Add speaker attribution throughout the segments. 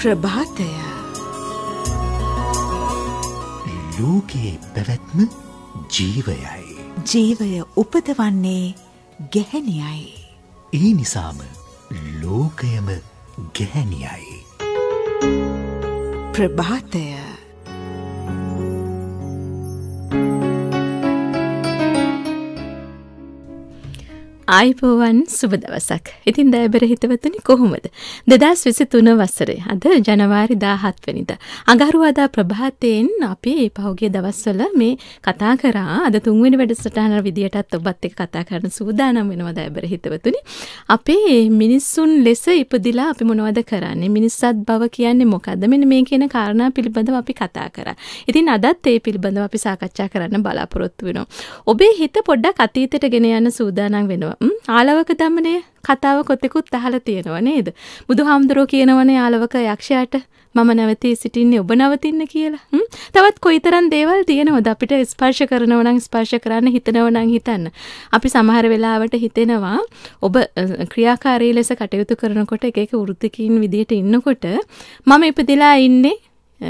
Speaker 1: ප්‍රභාතය ලෝකයේ පැවැත්ම ජීවයයි. ජීවය උපදවන්නේ ගැහැනියයි.
Speaker 2: ඒ නිසාම ලෝකයම ගැහැනියයි.
Speaker 1: ප්‍රභාතය ආයිපෝවන් සුබ දවසක් ඉතින් දෑබර හිතවතුනි කොහොමද දෙදස් විසි තුන වසරේ අද ජනවාරි දාහත්වනිද. අගරුවාදා ප්‍රභාතයෙන් අපි ඒ පහුගේ දවස්වල මේ කතා කරා අද තුන්වෙනි වැඩසටහන විදිහටත් ඔබත් එක් කතා කරන සූදානම් වෙනවා දෑබර හිතවතුනි අපේ මිනිස්සුන් ලෙස ඉපදිලා අපි මොනවද කරන්නේ මිනිස්සත් බව කියන්නේ මොකද මෙන මේ කියන කාරණා පිළිබඳව අපි කතා කර ඉතින් අදත් ඒ පිළිබඳව අපි සාකච්ඡා කරන්න බලාපොරොත්තු වෙනවා ඔබේ හිත පොඩ්ඩක් අතීතයට ගෙන යන්න සූදානම් වෙනවා ආලවක දමනය කතාව කොතෙකුත් අහලා තියෙනවා නේද? බුදුහාමුදුරෝ කියනවනේ ආලවක යක්ෂයාට මම නැවතී සිටින්නේ ඔබ නවතින්න කියලා. තවත් කොයිතරම් දේවල් තියෙනවද අපිට ස්පර්ශ කරනව නම් ස්පර්ශ කරන්න හිතනව නම් හිතන්න. අපි සමහර වෙලාවට හිතෙනවා ඔබ ක්‍රියාකාරී ලෙස කටයුතු කරනකොට එක එක වෘත්තිකින් විදියට ඉන්නකොට මම ඉපදලා ඉන්නේ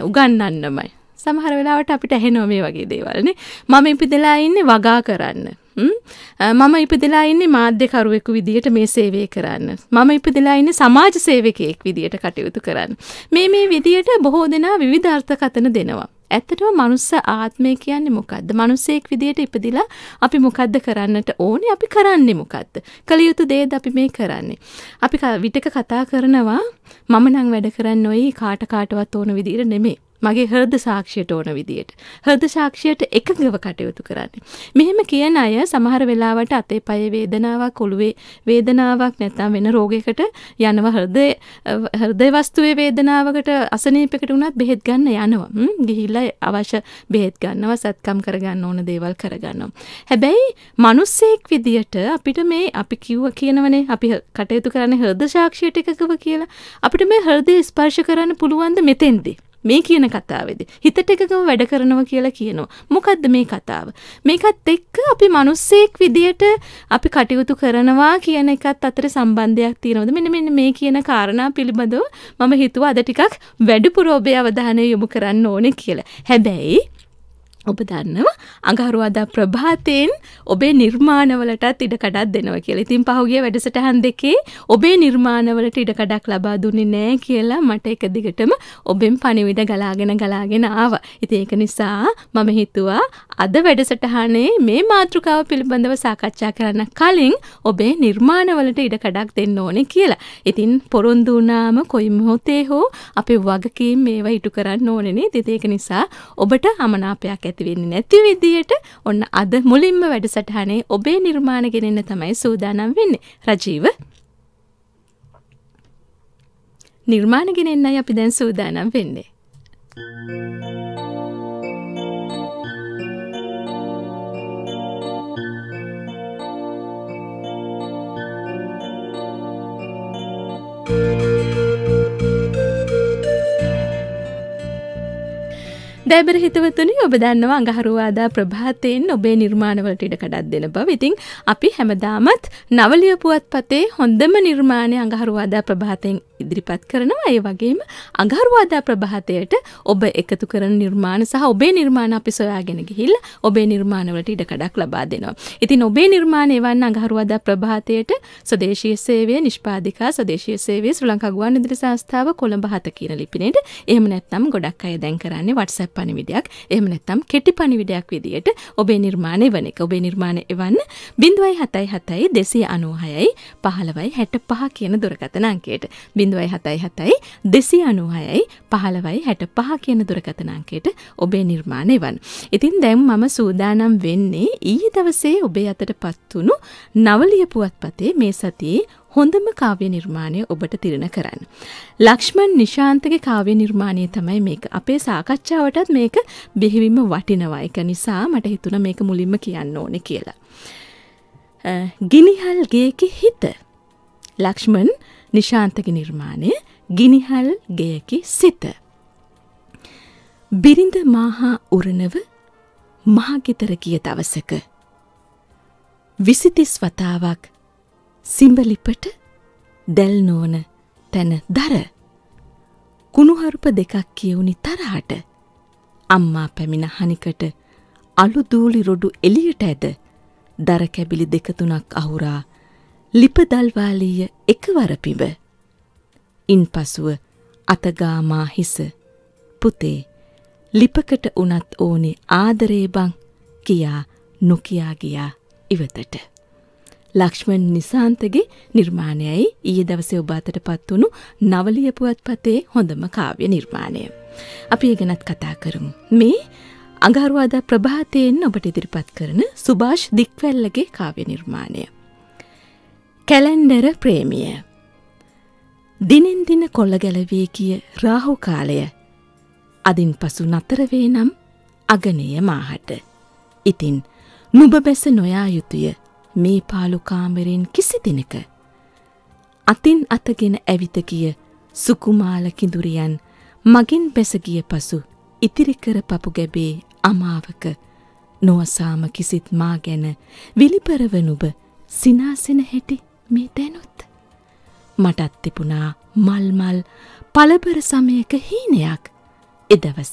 Speaker 1: උගන්නන්නමයි. සමහර වෙලාවට අපිට ඇහෙනෝ මේ වගේ දේවල්නේ මම ඉපදලා ඉන්නේ වගා කරන්න මම ඉපදලා ඉන්නේ මාධ්‍යකරුවෙකු විදිහට මේ සේවය කරන්න. මම ඉපදලා ඉන්නේ සමාජ සේවකයෙක් විදිහට කටයුතු කරන්න. මේ මේ විදිහට බොහෝ දෙනා විවිධාර්ථකතන දෙනවා. ඇත්තටම මනුස්ස ආත්මය කියන්නේ මොකද්ද? මනුස්සයෙක් විදිහට ඉපදිලා අපි මොකද්ද කරන්නට ඕනේ? අපි කරන්නේ මොකද්ද? කළ යුතු දේද අපි මේ කරන්නේ? අපි විටක කතා කරනවා මම නම් වැඩ කරන්න ඔයි කාට කාටවත් ඕන විදිහට නෙමෙයි. මගේ හෘද සාක්ෂියට ඕන විදියට හෘද සාක්ෂියට එකඟව කටයුතු කරන්න. මෙහෙම කියන අය සමහර වෙලාවට අතේ පයේ වේදනාවක් ඔළුවේ වේදනාවක් නැත්නම් වෙන රෝගයකට යනවා හෘදය හෘදය වස්තුවේ වේදනාවකට අසනීපයකට උනත් බෙහෙත් ගන්න යනවා. ගිහිල්ලා අවශ්‍ය බෙහෙත් ගන්නවා සත්කම් කරගන්න ඕන දේවල් කරගන්නවා. හැබැයි මිනිස්සෙක් විදියට අපිට මේ අපි කිව්ව කියනවනේ අපි කටයුතු කරන්නේ හෘද සාක්ෂියට එකඟව කියලා. අපිට මේ හෘදය ස්පර්ශ කරන්න පුළුවන්ද මෙතෙන්දී? මේ කියන කතාවේදී හිතට එකකම වැඩ කරනවා කියලා කියනවා. මොකද්ද මේ කතාව? මේකත් එක්ක අපි මිනිස්සෙක් විදියට අපි කටයුතු කරනවා කියන එකත් අතර සම්බන්ධයක් තියෙනවද? මෙන්න මෙන්න මේ කියන කාරණා පිළිබඳව මම හිතුවා අද ටිකක් වැඩිපුර ඔබේ අවධානය යොමු කරන්න ඕනේ කියලා. හැබැයි ඔබ දන්නව අඟහරුවාදා ප්‍රභාතයෙන් ඔබේ නිර්මාණවලටත් ඉඩකඩක් දෙනවා කියලා. ඉතින් පහුගිය වැඩසටහන් දෙකේ ඔබේ නිර්මාණවලට ඉඩකඩක් ලබා දුන්නේ නෑ කියලා මට එක දිගටම ඔබෙන් පණිවිඩ ගලාගෙන ගලාගෙන ආවා. ඉතින් ඒක නිසා මම හිතුවා අද වැඩසටහනේ මේ මාතෘකාව පිළිබඳව සාකච්ඡා කරන්න කලින් ඔබේ නිර්මාණවලට ඉඩකඩක් දෙන්න ඕනේ කියලා. ඉතින් පොරොන්දු වුණාම කොයි මොහොතේ හෝ අපේ වගකීම් මේවා ඉටු කරන්න ඕනේ නේද? ඒක නිසා ඔබට අමනාපයක් ඇතිවෙන්නේ නැති විදියට ඔන්න අද මුලින්ම වැඩසටහනේ ඔබේ නිර්මාණ ගෙනෙන්න තමයි සූදානම් වෙන්නේ. රජීව නිර්මාණ ගෙනෙන්නයි අපි දැන් සූදානම් වෙන්නේ. thank you දැබර හිතවතුනි ඔබ දන්නවා අඟහරුවාදා ප්‍රභාතයෙන් ඔබේ නිර්මාණවලට ඉඩකඩක් දෙන බව. ඉතින් අපි හැමදාමත් නවලිය පුවත්පතේ හොඳම නිර්මාණය අඟහරුවාදා ප්‍රභාතයෙන් ඉදිරිපත් කරනවා ඒ වගේම අඟහරුවාදා ප්‍රභාතයට ඔබ එකතු කරන නිර්මාණ සහ ඔබේ නිර්මාණ අපි සොයාගෙන ගිහිල්ලා ඔබේ නිර්මාණවලට ඉඩකඩක් ලබා දෙනවා. ඉතින් ඔබේ නිර්මාණ එවන්න අඟහරුවාදා ප්‍රභාතයට ස්වදේශීය සේවය නිෂ්පාදිකා ස්වදේශීය සේවය ශ්‍රී ලංකා ගුවන් විදුලි සංස්ථාව කොළඹ 7 කියන ලිපිනේට. එහෙම නැත්නම් ගොඩක් අය දැන් කරන්නේ WhatsApp පණිවිඩයක්. එහෙම නැත්නම් කෙටි පණිවිඩයක් විදියට ඔබේ නිර්මාණ එවන එක. ඔබේ නිර්මාණ එවන්න 077 296 15 65 කියන දුරකථන අංකයට. බිඳුවයි හතයි හතයි දෙසි අනුහයයි පහළවයි හැට පහ කියන දුරකතනාංකයට ඔබේ නිර්මාණයවන්. ඉතින් දැම් මම සූදානම් වෙන්නේ ඊ දවසේ ඔබේ අතට පත්වුණු නවලිය පුවත්පතේ මේ සතියේ හොඳම කාව්‍ය නිර්මාණය ඔබට තිරණ කරන්න. ලක්ෂ්මන් නිශාන්තගේ කාව්‍ය නිර්මාණය තමයි මේක. අපේ සාකච්ඡාවටත් මේක බෙහෙවිම වටිනවා. ඒක නිසා මට හිතුණ මේක මුලින්ම කියන්න ඕනේ කියලා. ගිනිහල් ගේකි හිත. ලක්ෂ්මන් නිශාන්තගේ නිර්මාණය ගිනිහල් ගෙයකි සිත. බිරිඳ මාහා උරණව මහගෙතර කිය දවසක. විසිතිස් වතාවක් සිම්බලිපට දැල්නෝන තැන දර කුණුහරුප දෙකක් කියවුනි තරහට අම්මා පැමිණ හනිකට අලු දූලි රොඩු එලියට ඇද දර කැබිලි දෙකතුනක් අහුරා ලිපදල්වාලීය එකවර පිඹ. ඉන් පසුව අතගාමා හිස පුතේ ලිපකට උනත් ඕනේ ආදරේ බං කියා නොකියා ගියා ඉවතට. ලක්ෂ්මන් නිසාන්තගේ නිර්මාණයයි ඊයේ දවසේ ඔබ අතටපත් වුණු නවලිය පුවත්පතේ හොඳම කාව්‍ය නිර්මාණය. අපි ඒ ගැනත් කතා කරමු. මේ අඟහරුවාදා ප්‍රභාතයෙන් ඔබට ඉදිරිපත් කරන සුභාෂ් දික්වැල්ලගේ කාව්‍ය නිර්මාණය. කැලැන්ඩර ප්‍රේමිය දිනෙන් දින කොල්ල ගැලවී කිය රාහු කාලය අදින් පසු නතරවේ නම් අගනය මාහට ඉතින් නුබ බැස නොයා යුතුය මේ පාලු කාමරෙන් කිසි දිනක අතින් අතගෙන ඇවිත ගිය සුකුමාල කිඳුරියන් මගින් බැසගිය පසු ඉතිරිකර පපු ගැබේ අමාවක නොවසාම කිසිත් මා ගැන විලිපරවනුබ සිනාසෙන හැටි මේ දැනුත් මටත් තිබුණා මල්මල් පළබර සමයක හීනයක් එදවස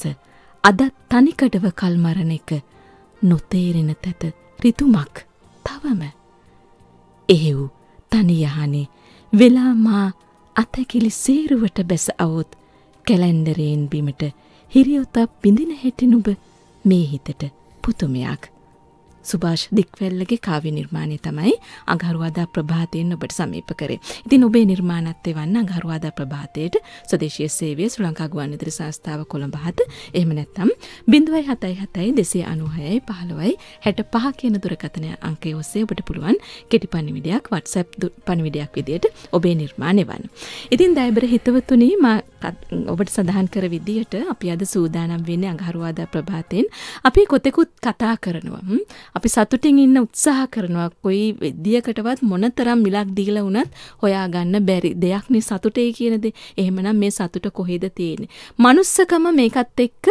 Speaker 1: අදත් තනිකඩව කල්මරණ එක නොතේරෙන තැත රිතුමක් තවම එහෙව් තනියහනේ වෙලාමා අතකිලි සේරුවට බැස අවුත් කැලැන්දරයෙන් බිමට හිරියොතක් පිඳින හැටිනුබ මේ හිතට පුතුමයක් සුභාෂ් දික්වැල්ලගේ කාව්‍ය නිර්මාණය තමයි අඟහරුවාදා ප්‍රභාතයෙන් ඔබට සමීප කරේ. ඉතින් ඔබේ නිර්මාණත්වය වන්න අඟහරුවාදා ප්‍රභාතයට ස්වදේශීය සේවය ශ්‍රී ලංකා ගුවන්විදුලි සංස්ථාව කොළඹ 7 එහෙම නැත්නම් 077 296 15 65 කියන දුරකථන අංකය ඔස්සේ ඔබට පුළුවන් කෙටි පණිවිඩයක් WhatsApp පණිවිඩයක් විදියට ඔබේ නිර්මාණය වන්න. ඉතින් දයබර හිතවතුනි ඔබට සඳහන් කර විදියට අපි අද සූදානම් වෙන්නේ අඟහරුවාදා ප්‍රභාතයෙන් අපි කොතෙකුත් කතා කරනවා. අපි සතුටින් ඉන්න උත්සාහ කරනවා කොයි විදියකටවත් මොනතරම් මිලක් දීලා වුණත් හොයාගන්න බැරි දෙයක් නේ සතුටේ කියන දේ. එහෙමනම් මේ සතුට කොහෙද තියෙන්නේ? manussකම මේකත් එක්ක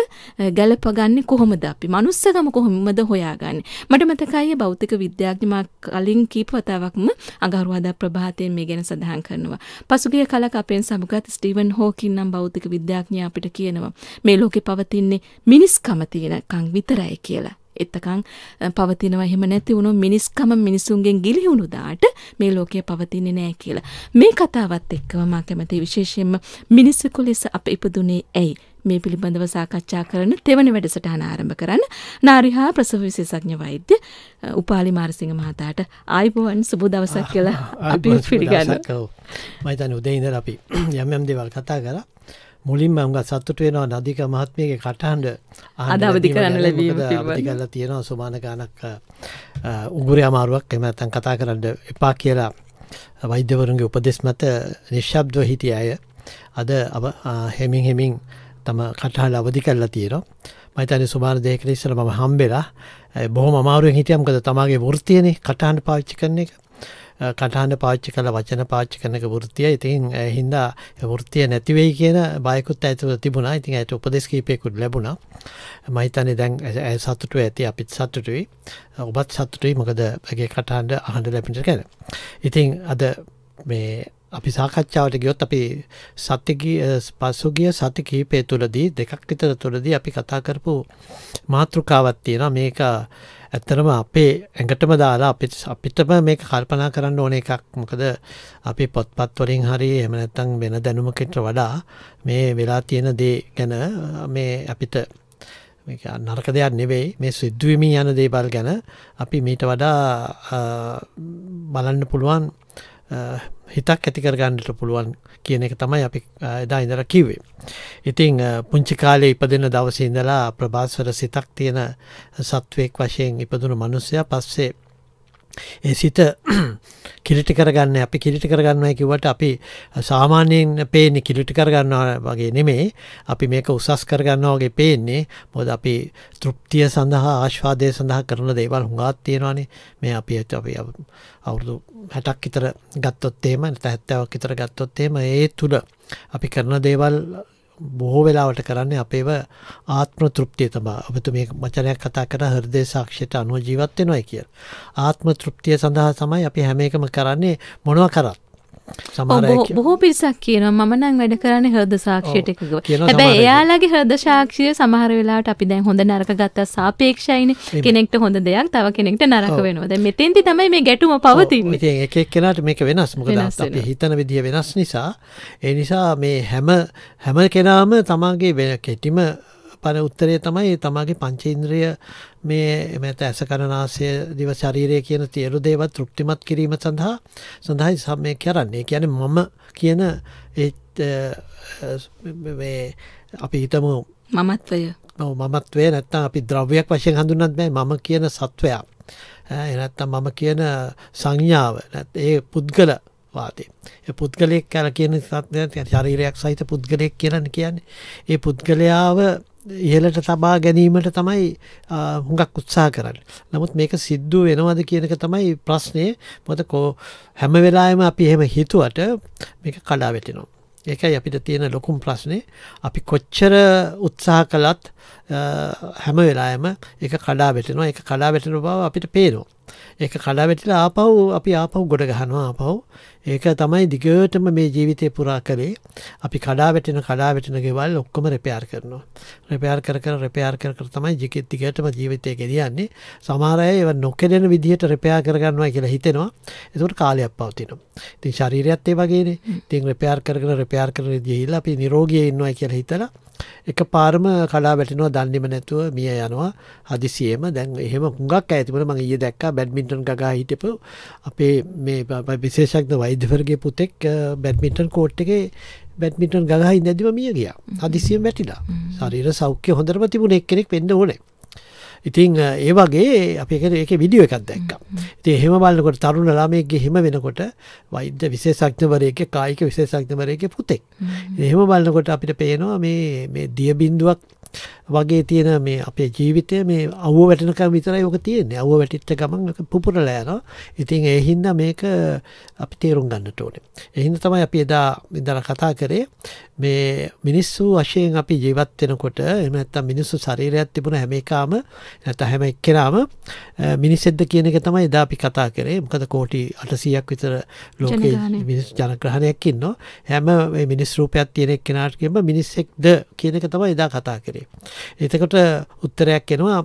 Speaker 1: ගැලපගන්නේ කොහොමද අපි? manussකම කොහොමද හොයාගන්නේ? මට මතකයි භෞතික විද්‍යාඥ මා කලින් කීප වතාවක්ම අඟහරුවාදා ප්‍රභාතයෙන් මේ ගැන සඳහන් කරනවා. පසුගිය කලක අපෙන් සමුගත් ස්ටීවන් හෝකින් නම් භෞතික විද්‍යාඥයා අපිට කියනවා මේ ලෝකේ පවතින්නේ මිනිස්කම තියෙනකන් විතරයි කියලා. එතකන් පවතිනවා එහෙම නැති වුණු මිනිස්කම මිනිසුන්ගෙන් ගිලිහුණු දාට මේ ලෝකය පවතින්නේ නෑ කියලා. මේ කතාවත් එක්කම මා කැමති විශේෂයෙන්ම මිනිස්සුකු ලෙස අප ඉපදුනේ ඇයි? මේ පිළිබඳව සාකච්ඡා කරන තෙවන වැඩසටහන ආරම්භ කරන්න නාරිහා ප්‍රසව විශේෂඥ වෛද්‍ය උපාලි මාරසිංහ මහතාට ආයිබුවන් සුබ දවසක් කියලා අපි පිළිගන්න.
Speaker 2: මම හිතන්නේ උදේ ඉඳලා අපි යම් යම් දේවල් කතා කරලා මුලින්ම උඟ සත්තුට වෙනවා නදික මහත්මියගේ කටහන්ඩ අදවදි කරන්න ලැබීමලා තියෙනවා සුමානගානක් උගුර අමාරුවක් එම ඇතන් කතා කරන්න එපා කියලා වෛද්‍යවරුන්ගේ උපදෙස් මත නිශ්ශබ්දව හිටිය අය අද හෙමින් හෙමින් තම කටහල් අවදි කරලා තියෙනවා මතන සුමාන දෙයක ඉස්සර ම හම්බෙලා බොහම මාරුවෙන් හිටියම්කද තමාගේ වෘතියනෙ කටහන් පාච්චි කරන එක කටහන්න පාච්චි කළ වචන පාච්චි කනක ෘතිය ඉතින් හින්දා ෘතිය නැතිවෙයි කියන බයකුත් ඇතුව තිබුණා ඉතින් ඇයට උපදෙස්කීපයකුත් ලැබුණා මහිතනි දැන් සතුටු ඇති අපිත් සතුටුයි ඔබත් සතුටුයි මොකද ඇගේ කටහන්ඩ අහන්ඩ ලැපිට කැන ඉතින් අද මේ අපි සාකච්ඡාවට ගියොත් අපි සතිගි පසුගිය සති කීපය තුළදී දෙකක් විතර තුළදී අපි කතා කරපු මාතෘකාවත් තියෙන මේක ඇත්තරම අපේ ඇඟටම දාලා අපි අපිටම මේක කල්පනා කරන්න ඕන එකක් මොකද අපි පොත්පත්වලින් හරි එම නැත්තං වෙන දැනුමකට වඩා මේ වෙලා තියෙන දේ ගැන මේ අපිට නරක දෙයක් නෙවෙයි මේ සිද්ධුවමී යන දේවල් ගැන අපි මීට වඩා බලන්න පුළුවන් හිතක් ඇතිකරගන්නට පුළුවන් කියන එක තමයි අපි එදා ඉඳර කිවේ. ඉතිං පුංචි කාලේ ඉපදෙන දවස ඉඳලා ප්‍රභාස්වර සිතක් තියෙන සත්වයෙක් වශයෙන් ඉපදුන මනුස්සය පස්සේ ඒ සිත කිලිටි කරගන්න අපි කිලිටි කරගන්නවා කිව්වට අපි සාමාන්‍යයෙන් පේන්නේ කිලිටි කරගන්නවා වගේ නෙමෙයි අපි මේක උසස් කරගන්නවා වගේ පේන්නේ මොකද අපි තෘප්තිය සඳහා ආස්වාදය සඳහා කරන දේවල් හුඟක් තියෙනවානේ මේ අපි අපි අවුරුදු 60ක් විතර ගත්තොත් එහෙම නැත්නම් 70ක් විතර ගත්තොත් එහෙම ඒ තුල අපි කරන දේවල් බොහෝ වෙලාවට කරන්නේ අපේව ආත්ම තෘප්තිය තමයි. ඔබතුමිය වචනයක් කතා කරලා හෘදේ සාක්ෂියට අනුව ජීවත් වෙනවයි කියලා. ආත්ම තෘප්තිය සඳහා තමයි අපි හැම එකම කරන්නේ මොනවා කරත්.
Speaker 1: බොහෝ පිරිසක් කියන මනං වැඩ කරන්න හද සාක්ෂයට එකකව හැබැයි එයාලගේ හද ශාක්ෂය සමහර වෙලාට අපි දැන් හොඳ නරක ගත්තා සාපේක්ෂයින කෙනෙක්ට හොඳ දෙයක් තව කෙනෙක්ට නරක වෙනවද මෙතෙන්ති තමයි මේ ගැටුම
Speaker 2: පවතින් එකක් කෙනට මේක වෙනස් මොකද හිතන විදිහ වෙනස් නිසා ඒ නිසා මේ හැම හැම කෙනාම තමාගේ වෙන කෙටිම පර උත්තරේ තමයි ඒ තමාගේ පංචේන්ද්‍රිය මේ එමෙත ඇස කරනාසය දිව ශරීරය කියන තියරු දේවත් තෘප්තිමත් කිරීම සඳහා සඳහායි සමය කරන්නේ. කියන්නේ මම කියන ඒ අපි හිතමු මමත්වය මමත්වේ නැත්තම් අපි ද්‍රව්‍යයක් වශයෙන් හඳුන්නත් බෑ මම කියන සත්වයා. එනැත්තම් මම කියන සංඥාව ඒ පුද්ගල වාතේ. ඒ පුද්ගලයෙක් කියලා කියන සත්‍යය ශරීරයක් සහිත පුද්ගලයෙක් කියලා කියන්නේ. ඒ පුද්ගලයාව ඉහලට තබා ගැනීමට තමයි හුඟක් උත්සා කරන්න. නමුත් මේක සිද්ධ වෙනවද කියනක තමයි ප්‍රශ්නය මොතකෝ හැම වෙලායම අපි එහෙම හිතුවට මේක කඩා වෙටිනවා. ඒකයි අපිට තියෙන ලොකුම් ප්‍රශ්නය අපි කොච්චර උත්සාහ කළත් හැම වෙලායම එක කඩා වෙටෙනවා එක කඩා වෙටෙන බව අපිට පේනවා. ඒක කඩා වෙටිලා ආපව් අපි ආපව් ගොඩ ගහනවා ආපව් ඒක තමයි දිගටම මේ ජීවිතය පුරා කළේ අපි කඩා වැටෙන කඩා වැටෙන ගෙවල් ඔක්කොම රෙපයාර් කරනවා රෙපයාර් කර කර රෙපයාර් කර කර තමයි ජිකෙත් දිගටම ජීවිතය ගෙනියන්නේ සමහර අය ඒව නොකෙඩෙන විදිහට රෙපයා කරගන්නවා කියලා හිතෙනවා ඒකට කාලයක් පවතිනවා ඉතින් ශරීරයත් ඒ වගේනේ ඉතින් රෙපයාර් කරගෙන රෙපයාර් කරගෙන ගිහිල්ලා අපි නිරෝගී ඉන්නවා කියලා හිතලා එක පාරම කලා වැටිනවා දන්නෙම නැතුව මිය යනවා හදිසියම දැන් එහෙම හුඟක් ඇතිබුණ මම ඊයේ දැක්කා බැඩ්මින්ටන් ගගා හිටපු අපේ මේ විශේෂඥ වෛද්‍යවරගේ පුතෙක් බැඩ්මින්ටන් කෝට් එකේ බැඩ්මින්ටන් ගගා ඉඳද්දිම මිය ගියා හදිසියෙන් වැටිලා ශරීර සෞඛ්‍ය හොඳටම තිබුණ එක්කෙනෙක් වෙන්න ඕනේ ඉතිං ඒ වගේ අපිකට ඒක විඩිය එකක් දැක්ක. ඉති එහෙම බලන්නකොට තරුණ ළමයගේ හෙම වෙනකොට වෛද්‍ය විශේෂක්ඥවරයක කායික විශේෂක්ඥවරයක පුතෙක්. එහෙම බලන්නකොට අපිට පේනවා මේ දියබින්දුවක් වගේ තියෙන මේ අපේ ජීවිතය මේ අව්ව වැටනක විතරයි ඕක තියෙන්නේ අව්ව වැටිච්ච ගමන් පුපුරලා යනවා. ඉතින් ඒ හින්දා මේක අපි තේරුම් ගන්නට ඕනේ. ඒ හින්දා තමයි අපි එදා ඉඳලා කතා කරේ මේ මිනිස්සු වශයෙන් අපි ජීවත් වෙනකොට එහෙම නැත්නම් මිනිස්සු ශරීරයක් තිබුණ හැම එකම නැත්නම් හැම එක්කෙනාම මිනිස්සෙක්ද කියන එක තමයි එදා අපි කතා කරේ. මොකද කෝටි 800ක් විතර ලෝකේ මිනිස් ජනග්‍රහණයක් ඉන්නවා. හැම මේ මිනිස් රූපයක් තියෙන එක්කෙනාට කියම මිනිස්සෙක්ද කියන එක තමයි එදා කතා කරේ. එතකොට උත්තරයක් එනවා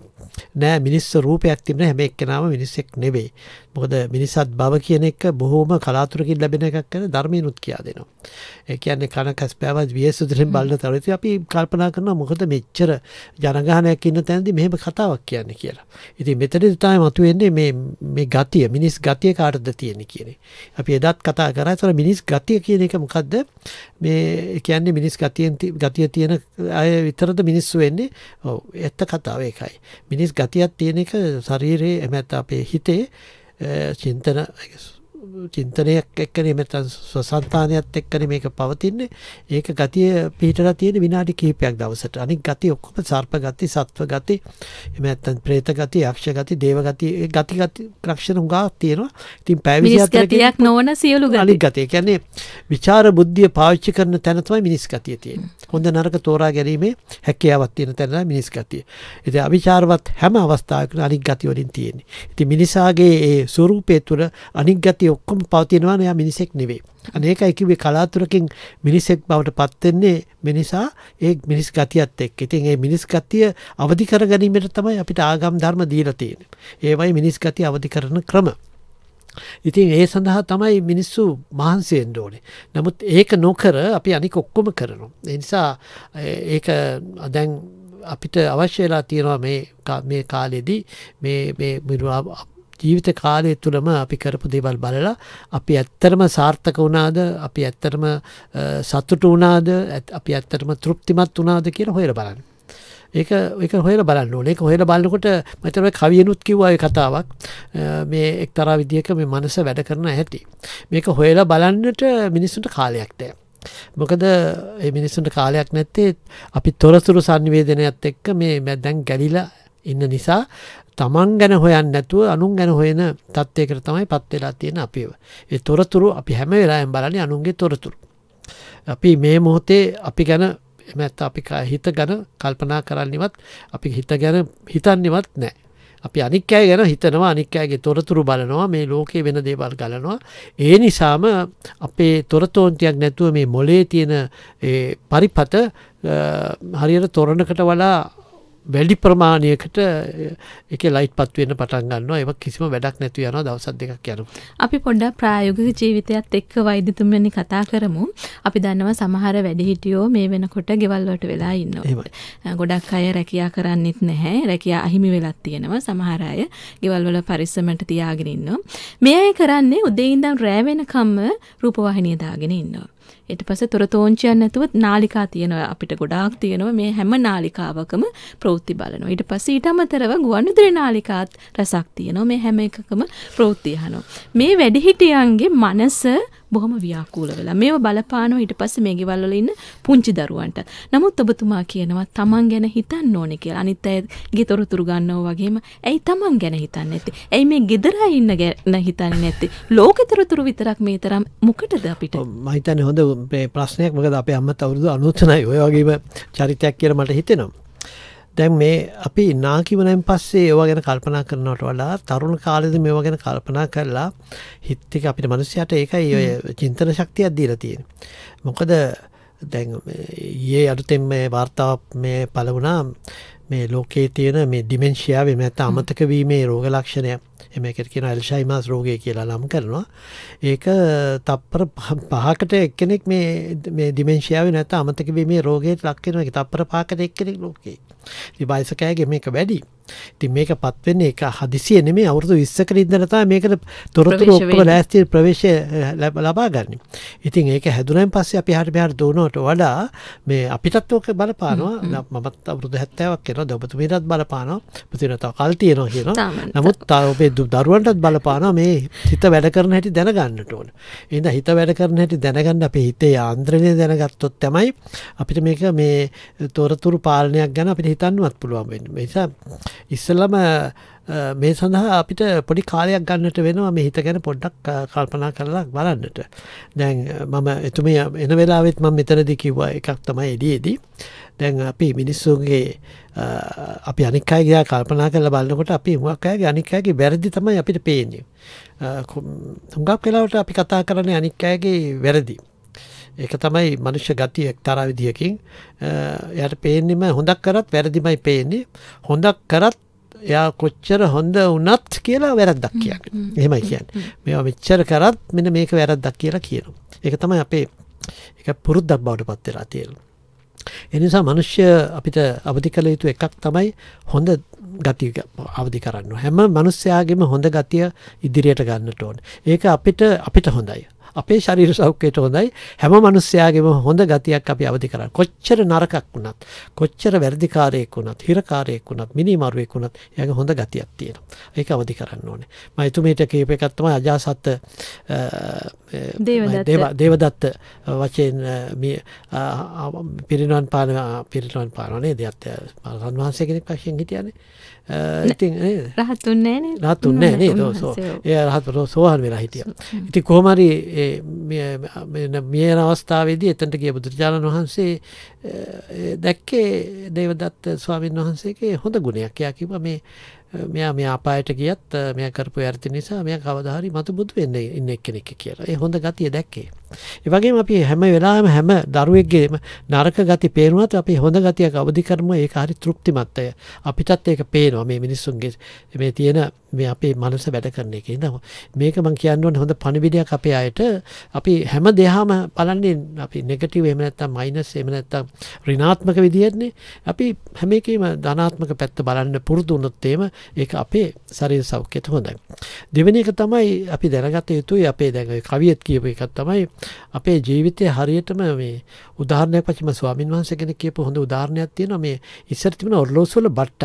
Speaker 2: නෑ මිනිස්ස රූපයක් තිබෙන හැම එක්කෙනාම මිනිස්සෙක් නෙවෙයි. මොකද මිනිසත් බව කියන එක බොහොම කලාතුරකින් ලැබෙන එකක් ගැන ධර්මීනුත් කියා දෙනවා. ඒ කියන්නේ කන කස්පෑවත් වියසුදෙන් බලන තරමට අපි කල්පනා කරනවා මොකද මෙච්චර ජනගහනයක් ඉන්න තැනදී මෙහෙම කතාවක් කියන්නේ කියලා. ඉතින් මෙතනදී තමයි මතුවෙන්නේ මේ මේ ගතිය මිනිස් ගතිය කාටද තියෙන්නේ කියන්නේ. අපි එදත් කතා කරා. ඒතර මිනිස් ගතිය කියන එක මොකද්ද? මේ කියන්නේ මිනිස් ගතියෙන් ගතිය තියෙන අය විතරද මිනිස්සු වෙන්නේ? ඔව්, ඇත්ත කතාව ඒකයි. මිනිස් ගතියක් තියෙන එක ශරීරයේ එමත් අපේ හිතේ චින්තන චින්තනයක් එක්කනේ මෙතන සසන්තානයත් එක්කනේ මේක පවතින්නේ. ඒක ගතිය පිටලා තියෙන විනාඩි කිහිපයක් දවසට. අනික ගති ඔක්කොම සර්ප ගති, සත්ව ගති, එහෙම නැත්නම් പ്രേත ගති, යක්ෂ ගති, දේව ගති, ඒ ගති ගති ලක්ෂණ හුඟා තියෙනවා. ඉතින් පැය 24 ගතියක් නොවන සියලු ගති. අනික ගති. ඒ කියන්නේ විචාර බුද්ධිය පාවිච්චි කරන තැන තමයි මිනිස් ගතිය තියෙන්නේ. හොඳ නරක තෝරා ගැනීමේ හැකියාවක් තියෙන තැන තමයි මිනිස් ගතිය. ඉතින් අවිචාරවත් හැම අවස්ථාවකම අනික් ගති වලින් තියෙන්නේ. ඉතින් මිනිසාගේ ඒ ස්වરૂපය තුළ අනික් ගති ඔක්කොම පවතිනවා එයා මිනිසෙක් නෙවෙයි. අන්න ඒකයි කිව්වේ කලාතුරකින් මිනිසෙක් බවට පත් වෙන්නේ මේ නිසා ඒ මිනිස් ගතියත් එක්ක. ඉතින් ඒ මිනිස් ගතිය අවදි කර ගැනීමට තමයි අපිට ආගම් ධර්ම දීලා තියෙන්නේ. ඒවයි මිනිස් ගතිය අවදි කරන ක්‍රම. ඉතින් ඒ සඳහා තමයි මිනිස්සු මහන්සි වෙන්න ඕනේ. නමුත් ඒක නොකර අපි අනික ඔක්කොම කරනවා. ඒ නිසා ඒක දැන් අපිට අවශ්‍ය වෙලා තියෙනවා මේ මේ කාලෙදී මේ මේ ජීවිත කාලය තුළම අපි කරපු දේවල් බලලා අපි ඇත්තරම සාර්ථක වුණාද අපි ඇත්තරම සතුට වුණාද අපි ඇත්තරම තෘප්තිමත් වුණාද කියලා හොයර බලන්න ඒක එක හොල බලන්න ඕනේ හොල බලන්නකොට මතරව කවියනුත් කිව්වාය කතාවක් මේ එක්තරා විදිහක මේ මනස වැඩ කරන ඇහැටි. මේක හොයලා බලන්නට මිනිස්සුන්ට කාලයක්ටය. මොකද මිනිස්සුන්ට කාලයක් නැත්තේ අපි තොරතුරු සංවේදනයත් එක්ක මේ මැදැන් ගැලිලා ඉන්න නිසා තමන් ගැන හොයන් නැතුව අනුන් ගැන හොයන තත්වයකට තමයි පත් වෙලා තියෙන අපිව. ඒ තොරතුරු අපි හැම වෙලාවෙම බලන්නේ අනුන්ගේ තොරතුරු. අපි මේ මොහොතේ අපි ගැන එමත් අපි හිත ගැන කල්පනා කරන්නවත් අපි හිත ගැන හිතන්නවත් නැහැ. අපි අනික්කය ගැන හිතනවා අනික්කයගේ තොරතුරු බලනවා මේ ලෝකයේ වෙන දේවල් ගලනවා. ඒ නිසාම අපේ තොරතෝන්තියක් නැතුව මේ මොලේ තියෙන පරිපත හරියට තොරණකට වලා වැඩි ප්‍රමාණයකට එක ලයිට් පත්වෙන පටන්ගන්න එ කිසිම වැඩක් නැතු යන දවසත් දෙකක් යනු.
Speaker 1: අපි පොඩ්ඩ ප්‍රායෝගික ජීවිතයත් එක්ක වෛද්‍යතුමනි කතා කරමු අපි දන්නව සමහර වැඩිහිටියෝ මේ වෙනකොට ගෙවල්වට වෙලා ඉන්න ගොඩක් අය රැකයා කරන්නෙත් නැහැ රැකයා අහිමි වෙලත් තියෙනවා සමහර අය ගෙවල්වල පරිස්සමට තියාගෙනඉන්න. මේ අය කරන්නේ උදේඉදම් රෑවෙනකම්ම රූපවාහිනිය දාගෙන ඉන්නවා. ඊට පස්සේ තොරතෝංචියක් නැතුව නාලිකා තියෙනවා අපිට ගොඩාක් තියෙනවා මේ හැම නාලිකාවකම ප්‍රවෘත්ති බලනවා. ඊට පස්සේ ඊට අමතරව ගුවන්විදුලි නාලිකාත් රසක් තියෙනවා. මේ හැම එකකම ප්‍රවෘත්ති අහනවා. මේ වැඩිහිටියන්ගේ මනස බොහොම ව්‍යාකූල වෙලා මේව බලපානවා ඊට පස්සේ මේ ගෙවල් වල ඉන්න පුංචි දරුවන්ට. නමුත් ඔබතුමා කියනවා තමන් ගැන හිතන්න ඕනේ කියලා. අනිත් අයගේ තොරතුරු ගන්නවා වගේම ඇයි තමන් ගැන හිතන්නේ නැත්තේ? ඇයි මේ gedara ඉන්න ගැන හිතන්නේ නැත්තේ? ලෝකේ තොරතුරු විතරක් මේ තරම්
Speaker 2: මොකටද අපිට? මම හිතන්නේ හොඳ ප්‍රශ්නයක්. මොකද අපේ අම්මත් අවුරුදු 99යි. ඔය වගේම චරිතයක් කියලා මට හිතෙනවා. දැන් මේ අපි නාකිවනෙන් පස්සේ ඒවා ගැන කල්පනා කරනවට වඩා තරුණ කාලෙද මේවා ගැන කල්පනා කරලා හිත්තික අපිට මනුස්සයට ඒකයි ඔය චින්තන ශක්තියක් දීලා තියෙන. මොකද දැන් ඒ අඩුතෙන් මේ වාර්තාවක් මේ පලවුණා මේ ලෝකයේ තියෙන මේ ඩිමෙන්ශයාවේ මැත අමතකවීමේ රෝග ලක්ෂණයක් එමකට කියෙන අල්ශයිමස් රෝගය කියලා නම් කරනවා ඒක තප්පර පහකට එක්කෙනෙක් මේ දිමෙන්ශයාව නැත අමතක මේ රෝගයට ලක්කෙනක තප්පර පාකට එක්කෙනෙක් ලෝකේ බයිසකෑගේ මේක වැඩි ඉතින් මේක පත්වෙන්නේ එක හදිසිය නෙමේ අවුරුදු 20ක ඉඳලා තමයි මේකට තොරතුරු ඔක්කොම ලෑස්ති ප්‍රවේශය ලබා ගන්න. ඉතින් ඒක හැදුනයින් පස්සේ අපි හරියට මෙහාට දුවනට වඩා මේ අපිටත් ඕක බලපානවා. මමත් අවුරුදු 70ක් වෙනවා. ඔබතුමීටත් බලපානවා. ඔබතුමීට තව කල් තියෙනවා කියනවා. නමුත් ඔබේ දරුවන්ටත් බලපානවා මේ හිත වැඩ කරන හැටි දැනගන්නට ඕන. එහෙනම් හිත වැඩ කරන හැටි දැනගන්න අපේ හිතේ යාන්ත්‍රණය දැනගත්තොත් තමයි අපිට මේක මේ තොරතුරු පාලනයක් ගැන අපිට හිතන්නවත් පුළුවන් වෙන්නේ. ඒ නිසා ඉස්සල්ලම මේ සඳහා අපිට පොඩි කාලයක් ගන්නට වෙනවා මේ හිත ගැන පොඩ්ඩක් කල්පනා කරලා බලන්නට දැන් මම එතුම එන වෙලාවෙත් මම මෙතනදි කිව්වා එකක් තමයි එඩියේදී දැන් අපි මිනිස්සුන්ගේ අපි අනික්කායගයා කල්පනා කරලා බලන්නකොට අපි හුවක්කෑගේ අනික්කෑගේ වැරදි තමයි අපිට පේන්නේ තුඟක් වෙලාවට අපි කතා කරන්නේ අනික්කෑගේ වැරදි ඒක තමයි මනුෂ්‍ය ගතිය එක්තරා විදියකින් එයාට පේන්නෙම හොඳක් කරත් වැරදිමයි පේන්නේ හොඳක් කරත් එයා කොච්චර හොඳ වුණත් කියලා වැරද්දක් කියන්නේ. එහෙමයි කියන්නේ. මේවා මෙච්චර කරත් මෙන්න මේක වැරද්දක් කියලා කියනවා. ඒක තමයි අපේ ඒක පුරුද්දක් බවට පත් වෙලා තියෙන්නේ. එනිසා මනුෂ්‍ය අපිට අවධි කළ යුතු එකක් තමයි හොඳ ගති අවධි කරන්න. හැම මනුස්සයාගේම හොඳ ගතිය ඉදිරියට ගන්නට ඕන. ඒක අපිට අපිට හොඳයි. අපේ ශරීර සෞඛ්‍යයට හොඳයි හැම මිනිස්සයාගේම හොඳ ගතියක් අපි අවදි කරන්න. කොච්චර නරකක් වුණත්, කොච්චර වැඩිකාරයෙක් වුණත්, හිරකාරයෙක් වුණත්, මිනිමරුවෙක් වුණත් එයාගේ හොඳ ගතියක් තියෙනවා. ඒක අවදි කරන්න ඕනේ. මම එතුමිට කියප එකක් තමයි අජාසත් දේවදත්ත වශයෙන් මේ පිරිනවන් පාන පිරිනවන් පාන නේද? අත් රන් වහන්සේ කෙනෙක් වශයෙන් හිටියානේ. Uh, ඉතින්
Speaker 1: රහත්තුන් රහත්තුන් නෑ නේ දෝසෝ එය
Speaker 2: රහත්තුරෝ සෝහන් වෙලා හිටිය. ඉති කොහමරි මියන අවස්ථාවේදී එතන්ට කිය බුදුරජාණන් වහන්සේ uh, දැක්කේ දේවදත් ස්වාමීන් වහන්සේගේ හොඳ ගුණයක් යා කිව මේ uh, මෙයා මේ අපායට ගියත් මෙය කරපු ඇරති නිසා මෙය කවදාහරි මතු බුදු වෙන්න ඉන්න එක්කෙනෙක් කියලා ඒ හොඳ ගතිය දැක්කේ ඒ වගේම අපි හැම වෙලාවෙම හැම දරුවෙක්ගේම නරක ගති පේරුණත් අපි හොඳ ගතියක් අවදි කරමු ඒක හරි තෘප්තිමත්ය අපිටත් ඒක පේනවා මේ මිනිස්සුන්ගේ මේ තියෙන මේ අපේ මනස වැඩ කරන එක ඉඳම මේක මං කියන්නවන් හොඳ පණිවිඩයක් අපේ අයට අපි හැම දෙහාම බලන්නේ අපි නෙගටිව් එහෙම නැත්තම් මයිනස් එහෙම නැත්තම් ඍණාත්මක විදියටනේ අපි හැම එකේම ධනාත්මක පැත්ත බලන්න පුරුදු වුණොත් එහෙම ඒක අපේ ශරීර සෞඛ්‍යයට හොඳයි දෙවෙනි එක තමයි අපි දැනගත යුතුයි අපේ දැන් කවියත් කියපු එකක් තමයි අපේ ජීවිතය හරියටම මේ උදාහරණයක් වචම ස්වාමින් වහන්සේ කෙනෙක් කියපු හොඳ උදාහරණයක් තියෙනවා මේ ඉස්සර තිබුණ ඔර්ලෝසු වල බට්ට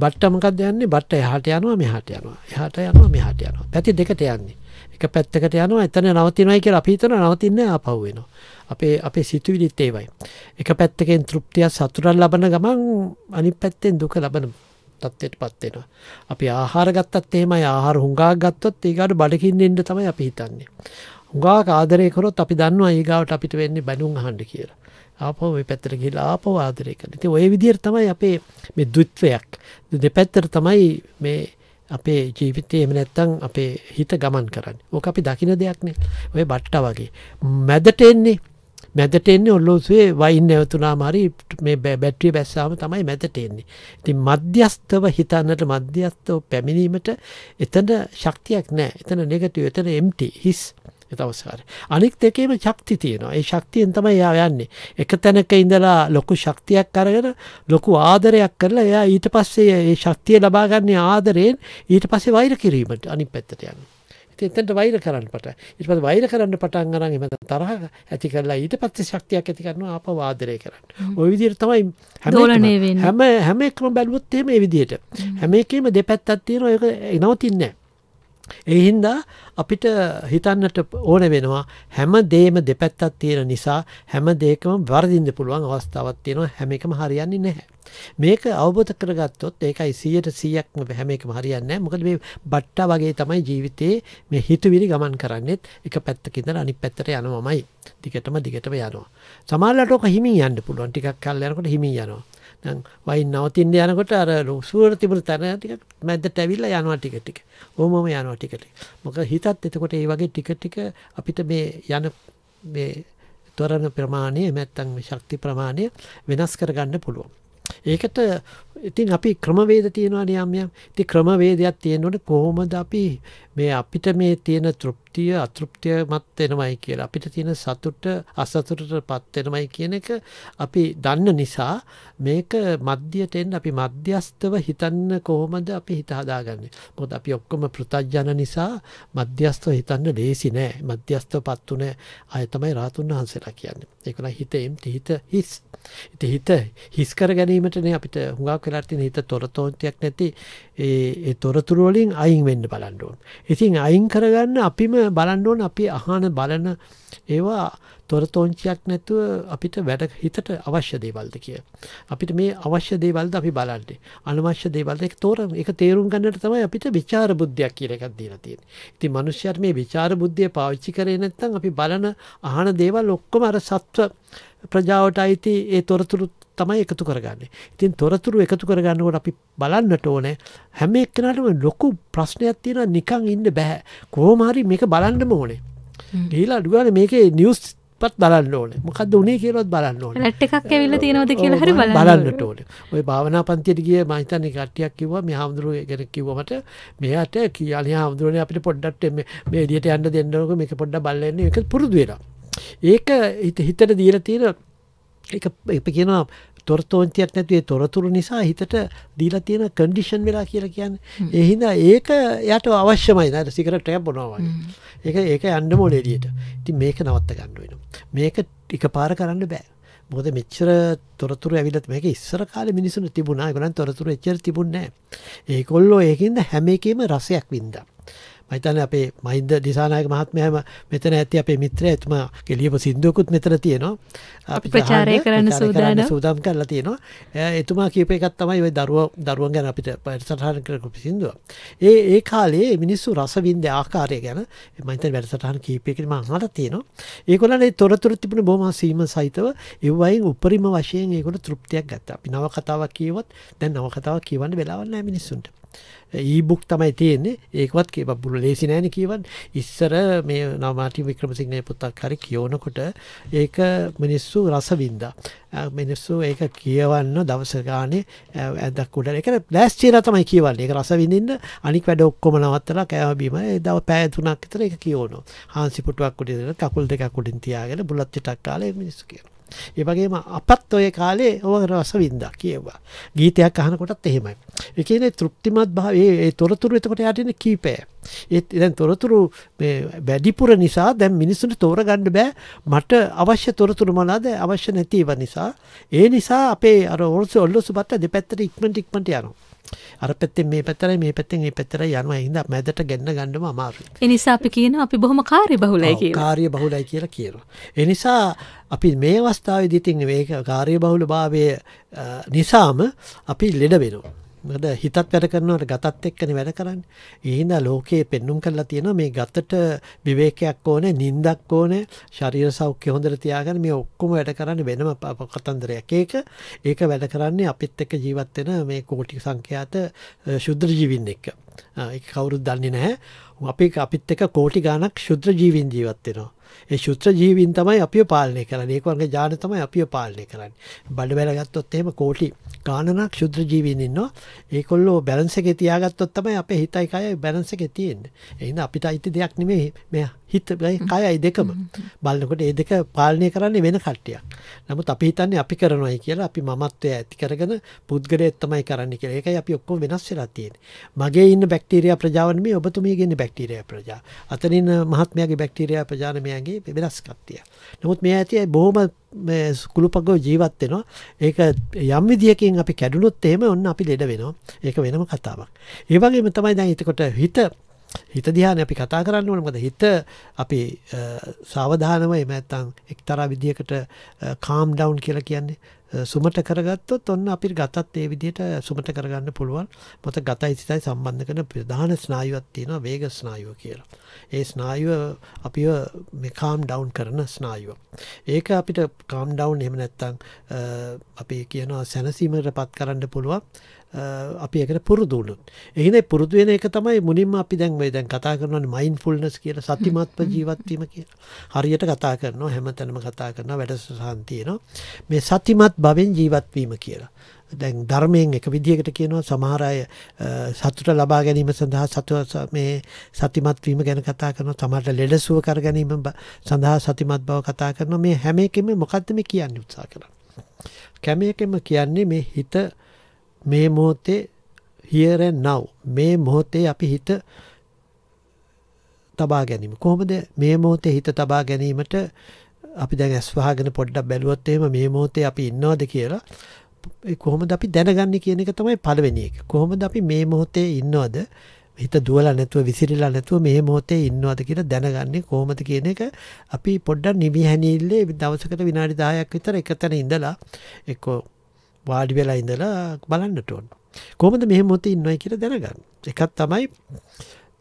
Speaker 2: බට්ට මොකක්ද යන්නේ බට්ට එහාට යනවා මෙහාට යනවා එහාට යනවා මෙහාට යනවා පැති දෙකට යන්නේ එක පැත්තකට යනවා එතන නවතිනවයි කියලා අපි හිතන නවතින්නේ ආපහු වෙනවා අපේ අපේ සිතුවිලිත් ඒවයි එක පැත්තකෙන් තෘප්තිය සතුටක් ලබන ගමන් අනිත් පැත්තෙන් දුක ලබන තත්ත්වයට පත් වෙනවා. අපි ආහාර ගත්තත් එහෙමයි ආහාර හුඟා ගත්තොත් ඒකට බඩකින් ඉන්න තමයි අපි හිතන්නේ. හුඟාක ආදරය කරොත් අපි දන්නවා ඒගාවට අපිට වෙන්නේ බැනුම් අහන්ඩ කියලා. ආපෝ මේ පැත්තට ගිහිලා ආපෝ ආදරය කරන. ඉතින් ওই විදිහට තමයි අපේ මේ ද්විත්වයක් දෙපැත්තට තමයි මේ අපේ ජීවිතය එම නැත්තං අපේ හිත ගමන් කරන්න. ඕක අපි දකින දෙයක්නේ. ඔය බට්ට වගේ. මැදට එන්නේ මැදටෙන්නේ ඔල්ලෝසේ වයින් නැවතුනා මරි මේ බැට්‍රිය බැස්සාම තමයි මැතටෙන්නේ. ඉති මධ්‍යස්ථව හිතන්නට මධ්‍යස්ථව පැමිණීමට එතන ශක්තියක් නෑ එතන නෙගටව එතන එම්ට හිස්. තවස්කාර අනික් දෙකේම ශක්ති තියෙනවා ඒ ශක්තියෙන් තමයි එයා යන්නේ එක තැනක ඉඳලා ලොකු ශක්තියක් අරගෙන ලොකු ආදරයක් කරලා එයා ඊට පස්සේ ඒ ශක්තිය ලබාගන්නේ ආදරයෙන් ඊට පස්සේ වෛර කිරීමට අනිත් පැත්තට යන්නේ එතනට වෛර කරන්න පට ඊට පස්සේ වෛර කරන්න පටන් ගන්න එම තරහ ඇති කරලා ඊට පස්සේ ශක්තියක් ඇති කරනවා ආපහු ආදරය කරන්න. ওই විදිහට තමයි හැම හැම හැම එකම බැලුවොත් එහෙම මේ විදිහට. හැම එකෙම දෙපැත්තක් තියෙනවා ඒක නවතින්නේ නැහැ. ඒ හින්දා අපිට හිතන්නට ඕන වෙනවා හැම දේම දෙපැත්තක් තියෙන නිසා හැම දෙයකම වර්ධින්න පුළුවන් අවස්ථාවක් තියෙනවා හැම එකම හරියන්නේ නැහැ. මේක අවබෝධ කරගත්තොත් ඒකයි 100%ක්ම හැම එකම හරියන්නේ නැහැ. මොකද මේ බට්ටා වගේ තමයි ජීවිතේ මේ හිතුවිලි ගමන් කරන්නේත් එක පැත්තක ඉඳලා අනිත් පැත්තට යනවමයි. දිගටම දිගටම යනවා. සමහරවිට ඔක හිමින් යන්න පුළුවන්. ටිකක් කල් යනකොට හිමින් යනවා. වයින් නවතින් යනකොට අර සුවර තිබුණ තැන ටික මැද්දට ඇවිල්ලා යනවා ටික ටික. ඕමම යනවා ටික ටික. මොකද හිතත් එතකොට ඒ වගේ ටික ටික අපිට මේ යන මේ ත්වරණ ප්‍රමාණය නැත්නම් ශක්ති ප්‍රමාණය වෙනස් කරගන්න පුළුවන්. ඒකට ඉතින් අපි ක්‍රමවේද තියෙනවා නියම් යම්. ඉතින් ක්‍රමවේදයක් තියෙනකොට කොහොමද අපි මේ අපිට මේ තියෙන තෘප්තිය අතෘප්තියමත් වෙනවයි කියලා. අපිට තියෙන සතුට අසතුටටපත් වෙනවයි කියන එක අපි දන්න නිසා මේක මධ්‍යයට එන්න අපි මධ්‍යස්තව හිතන්න කොහොමද අපි හිත හදාගන්නේ. මොකද අපි ඔක්කොම පෘතජන නිසා මධ්‍යස්තව හිතන්න ලේසි නෑ. මධ්‍යස්තවපත් උනේ අය තමයි රාතුන් වහන්සේලා කියන්නේ. ඒකලා හිතේම් තිහිත හිස් ඉති හිත හිස්කර ගැනීමටන අපිට හුඟක් වෙලාතින හිත තොරතෝන්තියක් නැති ඒ තොරතුරුවලින් අයින් වෙන්න බලන්ඩුවන්. ඉතින් අයින් කරගන්න අපිම බලන්ඩුවන් අපි අහන බලන ඒවා තොරතෝංචියක් නැතුව අපිට වැඩ හිතට අවශ්‍ය දේවල්ද කිය. අපිට මේ අවශ්‍ය දේවල්ද අපි බලන්නේ අනවශ්‍ය දේවල්ද එක තෝර එක තේරුම් ගන්නට තමයි අපිට විචාර බුද්ධයක් කියල එකක් දීලා තියෙන. ඉතින් මනුෂ්‍යයට මේ විචාර බුද්ධිය පාවිච්චි කරේ නැත්නම් අපි බලන අහන දේවල් ඔක්කොම අර සත්ව ප්‍රජාවට අයිති ඒ තොරතුරු තමයි එකතු කරගන්නේ. ඉතින් තොරතුරු එකතු කරගන්නකොට අපි බලන්නට ඕනේ හැම එක්කෙනාටම ලොකු ප්‍රශ්නයක් තියෙනවා නිකන් ඉන්න බෑ. කොහොම හරි මේක බලන්නම ඕනේ. ගිහිලා අඩුගානේ මේකේ නිවුස් පත් බලන්න ඕනේ මොකද උනේ කියලොත් බලන්න
Speaker 1: ඕනේ රට් එකක් ඇවිල්ලා තියෙනවද කියලා හරි බලන්න බලන්නට ඕනේ
Speaker 2: ওই භාවනා පන්තියට ගිය මම හිතන්නේ කට්ටියක් කිව්වා මේ හාමුදුරුවෝ ගැන කිව්වමට මෙයාට කියලා හාමුදුරුවනේ අපිට පොඩ්ඩක් මේ මේ එළියට යන්න දෙන්නකො මේක පොඩ්ඩක් බලලා ඉන්න ඒක පුරුදු වෙනවා ඒක හිතට දීල තියෙන එක කියනවා තොරතෝන්තියක් නැතුවේ තොරතුරු නිසා හිතට දීලා තියෙන කන්ඩිෂන් වෙලා කියලා කියන්න එහිද ඒක යට අවශ්‍යමයි නට සිකට ටැබ්බොනවාගේ ඒක ඒක අන්න මෝල එලියට ඉති මේක නවත්ත ගණ්ඩුවෙන මේක ටික පාර කරන්න බෑ මොද මෙච්චර තොරතුර ඇවිලත් මේක ඉස්සර කාල මිනිසුන තිබුණා ගොලන් තොරතුර එච්චර තිබුණනෑ ඒකොල්ලෝ ඒකින්ද හැම එකීම රසයක් වින්දා මහිතන අපේ මහින්ද දිසානායක මහත්මයම මෙතන ඇති අපේ මිත්‍රය එතුමා ගෙලියපු සින්දුවකුත් මෙතන තියෙනවා අපි ප්‍රචාරය කරන්න සූදාන සූදාම් කරලා තියෙනවා එතුමා කියප එකත් තමයි ඔය දරුව දරුවන් ගැන අපිට වැඩසටහන කරපු සින්දුව ඒ ඒ කාලේ මිනිස්සු රසවින්ද ආකාරය ගැන මහිතන වැඩසටහන කීපයකට මම අහලා තියෙනවා ඒගොල්ලන්ට තොරතුරු තිබුණ බොහොම සීම සහිතව ඒවයින් උපරිම වශයෙන් ඒගොල්ලෝ තෘප්තියක් ගත්තා අපි නව කතාවක් කියවොත් දැන් නව කතාවක් කියවන්න වෙලාවක් නැහැ මිනිස්සුන්ට ඊබුක් තමයි තියෙන්නේ ඒකවත් කියව පුළු ලේසි නෑන කියවන් ඉස්සර මේ නමාටි වික්‍රමසිංහය පුතක් හරි කියෝනකොට ඒක මිනිස්සු රසවින්දා මිනිස්සු ඒක කියවන්න දවසගානේ ඇදක් උඩ එක ලෑස්චේලා තමයි කියවන්නේ එක රසවිඳින්න අනික් වැඩ ඔක්කොම නවත්තලා කෑවබීම දව පෑතුනක් විතර එක කියෝනෝ හාන්සිපුටුවක් උඩ කකුල් දෙකක් උඩින් තියාගෙන බුලත් චටක් කාලේ මිනිස්සු කියනවා ඒ වගේම අපත් ඔය කාලේ ඕක රසවින්දා කියුවා. ගීතයක් අහනකොටත් එහෙමයි. ඒ කියන්නේ තෘප්තිමත් භාවයේ ඒ තොරතුරු එතකොට යට ඉන්නේ කීපය. ඒ දැන් තොරතුරු මේ වැඩිපුර නිසා දැන් මිනිස්සුන්ට තෝරගන්න බෑ. මට අවශ්‍ය තොරතුරු මොනවාද අවශ්‍ය නැති නිසා. ඒ නිසා අපේ අර ඕල්සු ඔල්ලොසු බත්ත දෙපැත්තට ඉක්මනට ඉක්මනට යනවා. අර පැත්තෙන් මේ පැත්තරයි මේ පැත්තෙන් මේ පැත්තරයි යනවා හින්දා මැදට ගෙන්න ගන්නම අමාරුයි.
Speaker 1: ඒ නිසා අපි කියනවා අපි බොහොම කාර්ය බහුලයි
Speaker 2: කියලා. කාර්ය බහුලයි කියලා කියනවා. ඒ නිසා අපි මේ අවස්ථාවේදී තින්නේ මේ කාර්ය බහුලභාවය නිසාම අපි ලෙඩ වෙනවා. මොකද හිතත් වැඩ කරනවට ගතත් එක්කනේ වැඩ කරන්නේ. ඒ හින්දා ලෝකයේ පෙන්눔 කරලා තියෙනවා මේ ගතට විවේකයක් ඕනේ, නිින්දක් ඕනේ, ශරීර සෞඛ්‍ය හොඳට තියාගෙන මේ ඔක්කොම වැඩ කරන්නේ වෙනම කතන්දරයක්. ඒක ඒක වැඩ කරන්නේ අපිත් එක්ක ජීවත් වෙන මේ කෝටි සංඛ්‍යාත ශුද්ධ ජීවින් එක්ක. කවුරුත් දන්නේ නැහැ අපි අපිත් එක කෝටි ගානක් ශුද්‍ර ජීවින් ජීවත්වෙනවා. ඒ ශුත්‍ර ජීවින් තමයි අපි පාලනය කරන ඒකවගේ ජාන තමයි අපි පාලනය කරන්න බඩ බැලගත්තොත් එහෙම කෝටි ගානක් ශුද්‍ර ජීවින්න්නවා ඒකොල්ලෝ බැලන්ස එක තියාගත්තොත් තමයි අප හිතයිකය බැලන්ස එක තියෙන්න්න එන්න අපිට අයිති දෙයක් නෙමේ මෙයා හිතයි කයයි දෙකම බලන්නකොට ඒ දෙක පාලනය කරන්නේ වෙන කට්ටියක් නමුත් අපි හිතන්නේ අපි කරනවයි කියලා අපි මමත්වය ඇති කරගෙන පුද්ගලයෙක් තමයි කරන්න කියලා ඒකයි අපි ඔක්කොම වෙනස් වෙලා තියෙන්නේ මගේ ඉන්න බැක්ටීරියා ප්‍රජාවන් මේ ඔබතුමිය කියන්නේ බැක්ටීරියා ප්‍රජා අතනින් මහත්මයාගේ බැක්ටීරියා ප්‍රජානමයාගේ වෙනස්කත්තිය නමුත් මේ ඇති බොහොම කුළුපගෝ ජීවත් වෙනවා ඒක යම් විදියකින් අපි කැඩුනොත් එහෙම ඔන්න අපි ලෙඩ වෙනවා ඒක වෙනම කතාවක් ඒ වගේම තමයි දැන් එතකොට හිත හිත දිහාන අපි කතා කරන්න ඕන මද හිත අපි සාවධානව එම ඇත්තං එක්තරා විදිහකට කාම් ඩවන්් කියලා කියන්නේ සුමට කරගත්තොත් ඔන්න අපි ගතත් ඒ විදිහට සුමට කරගන්න පුළුවන් මොත ගතයි සිතයි සම්බන්ධ කරන ප්‍රධාන ස්නායුවත් තියෙන වේග ස්නායුව කියලා. ඒ ස්නායුව අපි මෙකාම් ඩවන්් කරන ස්නායුව. ඒක අපිට කාම් ඩවන්් එහෙම නැත්තං අපි කියනවා සැනසීමට පත් කරන්න පුළුවන් අපි එකට පුරුදුුණු. එහිනේ පුරුදුවෙන එක තමයි මුලින්ම අපි දැන් මේ දැන් කතා කරනවනේ මයින්ඩ්ෆුල්නස් කියලා සතිමත්ව ජීවත්වීම කියලා. හරියට කතා කරනවා හැමතැනම කතා කරනවා වැඩසටහන් තියෙනවා. මේ සතිමත් භවෙන් ජීවත්වීම කියලා. දැන් ධර්මයෙන් එක විදිහකට කියනවා සමහර අය සතුට ලබා ගැනීම සඳහා සතුව මේ සතිමත් වීම ගැන කතා කරනවා සමහරට ලෙඩසුව කර ගැනීම සඳහා සතිමත් බව කතා කරනවා මේ හැම එකෙම මොකද්ද මේ කියන්නේ උත්සාහ කරන්නේ හැම එකෙම කියන්නේ මේ හිත මේ මොහොතේ here and now මේ මොහොතේ අපි හිත තබා ගැනීම කොහොමද මේ මොහොතේ හිත තබා ගැනීමට අපි දැන් ඇස් වහගෙන පොඩ්ඩක් බැලුවොත් එහෙම මේ මොහොතේ අපි ඉන්නවද කියලා කොහොමද අපි දැනගන්නේ කියන එක තමයි පළවෙනි එක. කොහොමද අපි මේ මොහොතේ ඉන්නවද? හිත දුවලා නැතුව විසිරිලා නැතුව මේ මොහොතේ ඉන්නවද කියලා දැනගන්නේ කොහොමද කියන එක අපි පොඩ්ඩක් නිවිහැනීල්ලේ දවසකට විනාඩි 10ක් විතර එකතැන ඉඳලා එක්කෝ වාඩි වෙලා ඉඳලා බලන්නට ඕන. කොහොමද මෙහෙම මොතේ ඉන්නවයි කියලා දැනගන්න. එකක් තමයි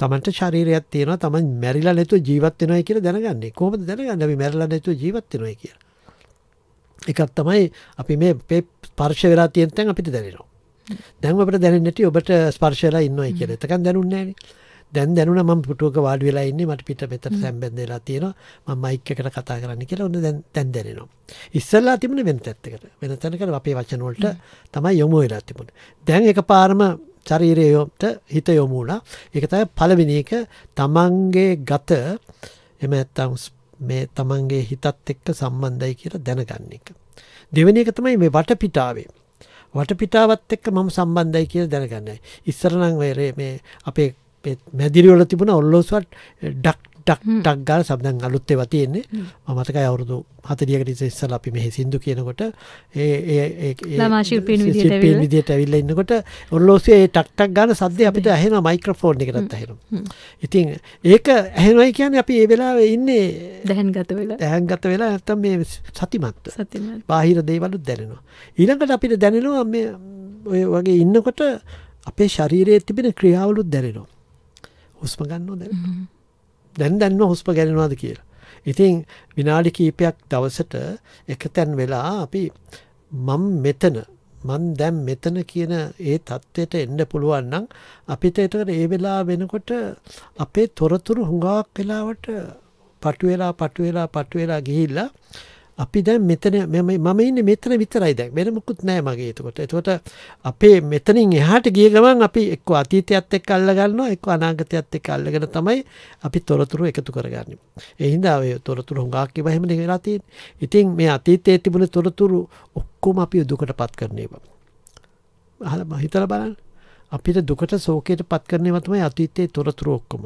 Speaker 2: තමන්ට ශරීරයක් තියෙනවා තමන් මැරිලා නැතුව ජීවත් වෙනවයි කියලා දැනගන්නේ. කොහොමද දැනගන්නේ අපි මැරිලා නැතුව ජීවත් වෙනවයි කියලා? එකක් තමයි අපි මේ ස්පර්ශ වෙලා තියෙන තැන් අපිට දැනෙනවා. දැන් අපිට දැනෙන්නේ නැටි ඔබට ස්පර්ශ වෙලා ඉන්නවයි කියලා. එතකන් දැනුන්නේ නැහැනේ. දැන් දැනුන මම පුටුවක වාඩි වෙලා ඉන්නේ මට පිට මෙතට සම්බන්ධලා තියෙනවා මම මයික් එකට කතා කරන්න කියලා ඔන්න දැන් දැන් දැනෙනවා ඉස්සල්ලා තිබුණේ වෙන තැත්තකට වෙන තැනකට අපේ වචන වලට තමයි යොමු වෙලා තිබුණේ දැන් එකපාරම ශරීරයට හිත යොමු වුණා ඒක තමයි පළවෙනි එක තමන්ගේ ගත එහෙම නැත්නම් මේ තමන්ගේ හිතත් එක්ක සම්බන්ධයි කියලා දැනගන්න එක දෙවෙනි එක තමයි මේ වටපිටාවේ වටපිටාවත් එක්ක මම සම්බන්ධයි කියලා දැනගන්නයි. ඉස්සර නම් මේ අපේ මැදිරිවල තිබුණ ඔල්ලෝස්වත් ඩක් ටක් ටක් ගාල සබදන් අලුත්තේ වතියෙන්නේ මතකයි අවුරුදු හතරියකට ඉස්සල් අපි මෙහි සින්දු කියනකොට විදියට ඇවිල්ල ඉන්නකොට ඔල්ලෝසේ ටක්ටක් ගාන සද්‍ය අපිට ඇහෙන මයික්‍රෆෝන් එකටත් ඇහෙරු ඉතින් ඒක ඇහෙනයි කියන අපි ඒ වෙලා ඉන්නේ
Speaker 1: දැහන් ගත වෙලා
Speaker 2: ඇහන් ගත වෙලා ඇත්තම් මේ සතිමත්ත බාහිර දේවලුත් දැනෙනවා ඊළඟට අපිට දැනෙනවා ඔය වගේ ඉන්නකොට අපේ ශරීරයේ තිබෙන ක්‍රියාවලුත් දැනෙනවා හුස්ම ගන්න දැන් දැන් දැන්ම හුස්ම ගැනවාද කියලා. ඉතින් විනාඩි කීපයක් දවසට එකතැන් වෙලා අපි මම මෙතන මන් දැම් මෙතන කියන ඒ தත්ත්වයට එන්න පුළුවන් නම් අපිට ඒකට ඒ වෙලා වෙනකොට අපේ තොරතුරු හුඟක් වෙලාවට පටු වෙලා පටු වෙලා පටු වෙලා ගිහිල්ලා අපි දැන් මෙතන මම ඉන්නේ මෙතන විතරයි දැන් වෙන මුකුත් නෑ මගේ එතකොට. එතකොට අපේ මෙතනින් එහාට ගිය ගමන් අපි එක්ක අතීතයත් එක්ක අල්ලගන්නවා එක්ක අනාගතයත් එක්ක අල්ලගෙන තමයි අපි තොරතුරු එකතු කරගන්නේ. ඒ හින්දා ඔය තොරතුරු හුඟක් ඒවා හැමදේම වෙලා තියෙන්නේ. ඉතින් මේ අතීතයේ තිබුණ තොරතුරු ඔක්කොම අපි දුකටපත් කරන ඒවා. අහලා හිතලා බලන්න. අපිට දුකට ශෝකයට පත් කරන ඒවා තමයි අතීතයේ තොරතුරු ඔක්කොම.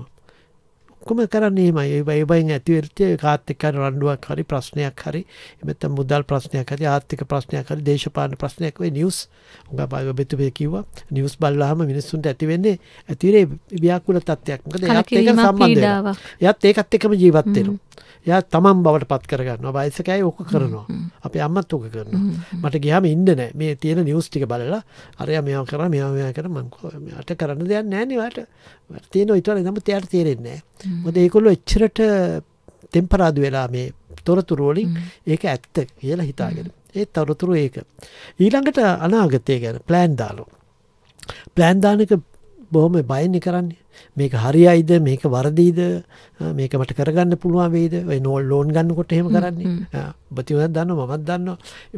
Speaker 2: ඔක්කොම කරන්නේමයි ඒ බයින් ඇතිවෙච්ච කාත් එක්ක රණ්ඩුවක් හරි ප්‍රශ්නයක් හරි එමෙතන මුදල් ප්‍රශ්නයක් හරි ආර්ථික ප්‍රශ්නයක් හරි දේශපාලන ප්‍රශ්නයක් වෙයි නිවුස් උඟා බය බෙතු බෙ කිව්වා නිවුස් බලලාම මිනිස්සුන්ට ඇති වෙන්නේ ඇතිරේ ව්‍යාකූල තත්ත්වයක් මොකද එයාත් ඒක සම්බන්ධ වෙනවා එයාත් ඒකත් එක්කම ජීවත් වෙනවා එයා තමන් බවට පත් කරගන්න වයිසකයි ඕක කරනවා අප අම්මත් ඕක කරනවා මට ගිහම ඉන්න නෑ මේ තියෙන නිියස් ටික බලලා අරය මෙයා කර මෙයාමයා කර මංකෝට කරන්න දෙයක් නෑනවට තියෙන ඉතුවල නම තයට තේරෙන්නේ මොද ඒකොල්ලො එච්චරට තෙම්පරාදු වෙලා මේ තොරතුරුවලින් ඒක ඇත්ත කියලා හිතාගෙන ඒ තොරතුරු ඒක. ඊළඟට අනාගතය ගැන ප්ලෑන් දාලු. ප්ලෑන්දානක බොහොම බයන්නේ කරන්නේ මේක හරියයිද මේක වරදීද මේක මට කරගන්න පුළුවන් වෙයිද ඔය නෝල් ලෝන් ගන්නකොට එහෙම කරන්නේ ඔබතිවනත් දන්න මමත් දන්න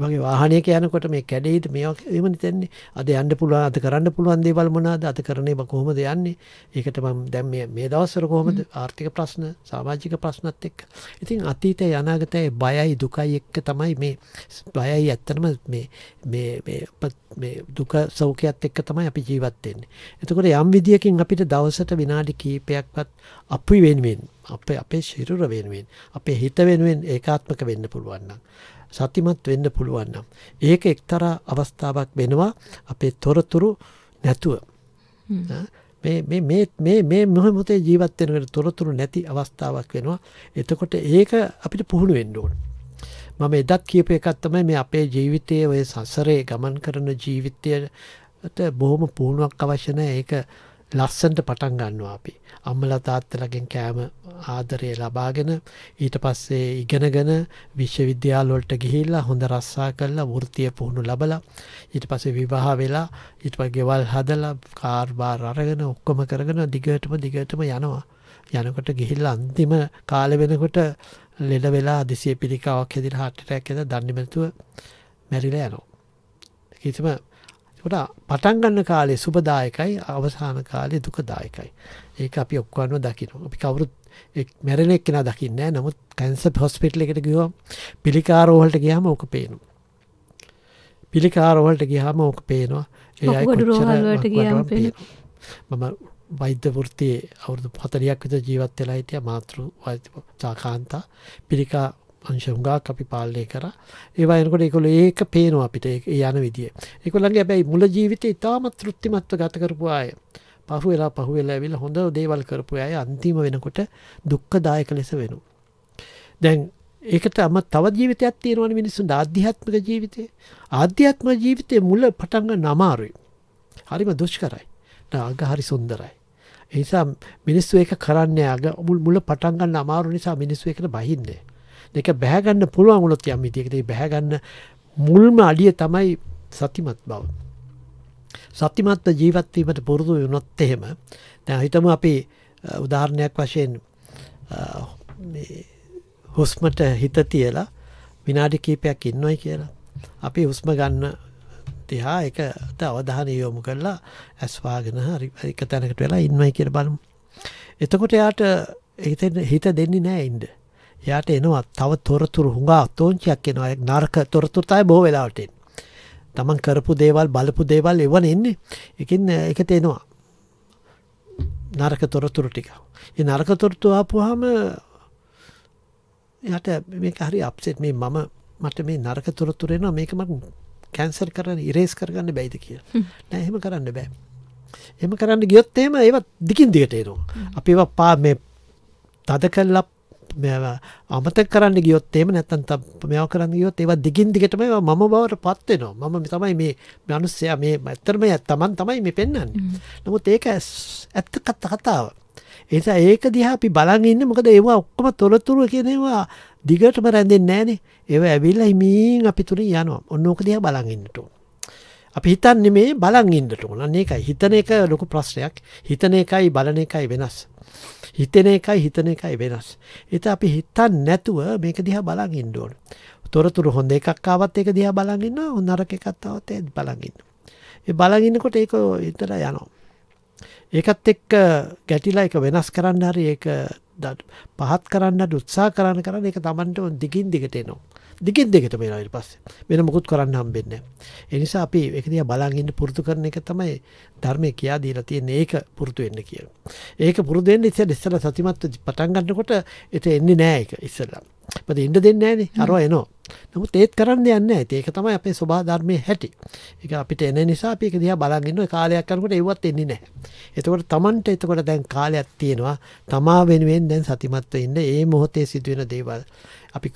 Speaker 2: මගේ වාහනයක යනකොට මේ කැඩෙයිද මේම නිතෙන්නේ අද යන්න පුළුවන් අද කරන්න පුළුවන් දේවල් මොනාද අත කරන්නේ ම කොහොමද යන්නේ ඒකට මම දැන් මේ දවස්වල කොහොමද ආර්ථික ප්‍රශ්න සමාජික ප්‍රශ්නත් එක්ක ඉතින් අතීතය අනාගතය බයයි දුකයි එක්ක තමයි මේ බයයි ඇත්තනම මේ දුක සෞඛ්‍යත් එක්ක තමයි අපි ජීවත්වෙන්නේ එතකොට යම් විදිියකින් අපිට දවස දවසට විනාඩි කීපයක්වත් අපි වෙනුවෙන් අපේ අපේ ශිරුර වෙනුවෙන් අපේ හිත වෙනුවෙන් ඒකාත්මක වෙන්න පුළුවන් සතිමත් වෙන්න පුළුවන් ඒක එක්තරා අවස්ථාවක් වෙනවා අපේ තොරතුරු නැතුව මේ මේ මේ මේ මොහොතේ ජීවත් වෙනකොට තොරතුරු නැති අවස්ථාවක් වෙනවා. එතකොට ඒක අපිට පුහුණු වෙන්න ඕන. මම එදත් කියපු එකක් තමයි මේ අපේ ජීවිතයේ ওই සසරේ ගමන් කරන ජීවිතයට බොහොම පුහුණුවක් අවශ්‍ය නැහැ. ඒක ලස්සන්ට පටන් ගන්නවා අපි. අම්මල තාත්තලගෙන් කෑම ආදරය ලබාගෙන ඊට පස්සේ ඉගෙනගෙන විශ්වවිද්‍යාලොල්ට ගිහිල්ලා හොඳ රස්සා කරලා වෘතිය පුහුණු ලබලා ඊට පසේ විවාහ වෙලා ඊට ගෙවල් හදලා කාර්බාර අරගෙන ඔක්කොම කරගෙන දිගටම දිගටම යනවා. යනකොට ගිහිල්ල අන්තිම කාල වෙනකොට ලෙඩ වෙලා දිසිය පිළිකාවක් හෙදිර හටටැක් ඇද දන්නිමැතුව මැරිලා යනෝ. කිසිම ට පටන්ගන්න කාලේ සුබදායකයි අවසාන කාලේ දුකදායකයි ඒක අපි ඔක්වන්න දකින අපි කවුරුත් මැරණෙක් කෙන දකින්න නමුත් කැන්ස පොස්පිටල එකට ගියෝ පිළිකාරෝහලට ගියාම ඕක පේනු පිළිකාරෝහලට ගියාම ඕක පේනවා ඒ මම වෛද්‍ය වෘතියේ අවුරුදු පතරියක් විත ජීවත් වෙලා හිටිය මාතෘ චාකාන්තා පිළිකා අංශ හුඟක් අපි පාලනය කරා ඒවා එනකොට ඒගොල්ලෝ ඒක පේනවා අපිට ඒ යන විදිය. ඒගොල්ලන්ගේ හැබැයි මුල ජීවිතේ ඉතාමත් තෘප්තිමත්ව ගත කරපු අය. පහු වෙලා පහු වෙලා ඇවිල්ලා හොඳ දේවල් කරපු අය අන්තිම වෙනකොට දුක්ඛදායක ලෙස වෙනවා. දැන් ඒකට අම තව ජීවිතයක් තියෙනවනේ මිනිස්සුන්ට ආධ්‍යාත්මික ජීවිතේ. ආධ්‍යාත්මික ජීවිතේ මුල පටන් ගන්න අමාරුයි. හරිම දුෂ්කරයි. අග හරි සුන්දරයි. ඒ නිසා මිනිස්සු ඒක කරන්නේ අග මුල පටන් ගන්න අමාරු නිසා මිනිස්සු ඒකට බහින්නේ. දෙක බැහගන්න පුළුවන් වුණොත් යම් විදිහකට බැහගන්න මුල්ම අඩිය තමයි සතිමත් බව. සතිමත්ත ජීවත්වීමට පුරුදු වුණොත් එහෙම දැන් හිතම අපි උදාහරණයක් වශයෙන් හුස්මට හිත තියලා විනාඩි කීපයක් ඉන්නවයි කියලා අපි හුස්ම ගන්න තිහා එකට අවධානය යොමු කරලා ඇස්වාගෙන හරි එක තැනකට වෙලා ඉන්නවයි කියලා බලමු. එතකොට එයාට හිත දෙන්නේ නෑ ඉන්ඩ එයාට එනවා තව තොරතුරු හුඟා තෝංචියක් එනවා නරක තොරතුරු තමයි බොහෝ වෙලාවට එන්නේ. තමන් කරපු දේවල් බලපු දේවල් එවන එන්නේ. ඒකෙන් ඒකට එනවා. නරක තොරතුරු ටික. ඒ නරක තොරතුරු ආපුවාම එයාට මේක හරි අප්සෙට් මේ මම මට මේ නරක තොරතුරු එනවා මේක මට කැන්සල් කරන්න ඉරේස් කරගන්න බැයිද කියලා. නෑ එහෙම කරන්න බෑ. එහෙම කරන්න ගියොත් එහෙම ඒවත් දිගින් දිගට එනවා. අපි ඒවා පා මේ තද කළා අමතක කරන්න ගියොත් එහෙම නැත්නම් මේවා කරන්න ගියොත් ඒවා දිගින් දිගටම ඒවා මම බවට පත් වෙනවා මම තමයි මේ මිනිස්සයා මේ ඇත්තටම තමන් තමයි මේ පෙන්වන්නේ නමුත් ඒක ඇත්ත කතාව එනිසා ඒක දිහා අපි බලන් ඉන්නේ මොකද ඒවා ඔක්කොම තොරතුරු කියන ඒවා දිගටම රැඳෙන්නේ නැහනේ ඒවා ඇවිල්ලා හිමින් අපි තුලින් යනවා ඔන්න ඕක දිහා බලන් ඉන්නට ඕන අපි හිතන්නේ මේ බලන් ඉන්නට ඕන ඒකයි හිතන එක ලොකු ප්‍රශ්නයක් හිතන එකයි බලන එකයි වෙනස් හිතන එකයි හිතන එකයි වෙනස් ඒත අපි හිතන්නේ නැතුව මේක දිහා බලන් ඉන්න ඕන තොරතුරු හොඳ එකක් ආවත් ඒක දිහා බලන් ඉන්නවා හොඳ නරක එකක් ආවත් ඒත් බලන් ඉන්නවා ඒ බලන් ඉන්නකොට ඒක හිතට යනවා ඒකත් එක්ක ගැටිලා එක වෙනස් කරන්න හරි ඒක පහත් කරන්න උත්සා කරන්න කරන්න එක තමන්ට දිගින් දිගට එනවා. දිගින් දෙකටම එනවා ඊට පස්සේ. වෙන මොකුත් කරන්න හම්බෙන්නේ නැහැ. ඒ නිසා අපි ඒක දිහා බලන් ඉන්න පුරුදු කරන එක තමයි ධර්මයේ කියා දීලා තියෙන්නේ ඒක පුරුදු වෙන්න කියලා. ඒක පුරුදු වෙන්න ඉතින් ඉස්සෙල්ලා සතිමත් පටන් ගන්නකොට ඒක එන්නේ නැහැ ඒක ඉස්සෙල්ලා. මොකද ඉන්න දෙන්නේ නැහැනේ. අරවා එනවා. නමුත් ඒත් කරන්න යන්න ඇති ඒක තමයි අපේ ස්වභා ධර්මය හැටි එක අපිට එන නිසා අපික දිහා බලගන්න කාලයක් කරකට ඒවත් එන්නේ නැහැ එතකොට Tamanට එතකොට දැන් කාලයක් තියෙනවා තමා වෙනුවෙන් දැන් සතිමත්ව ඉන්න ඒ මොහොතේ සිදුවෙන දේවල් අපි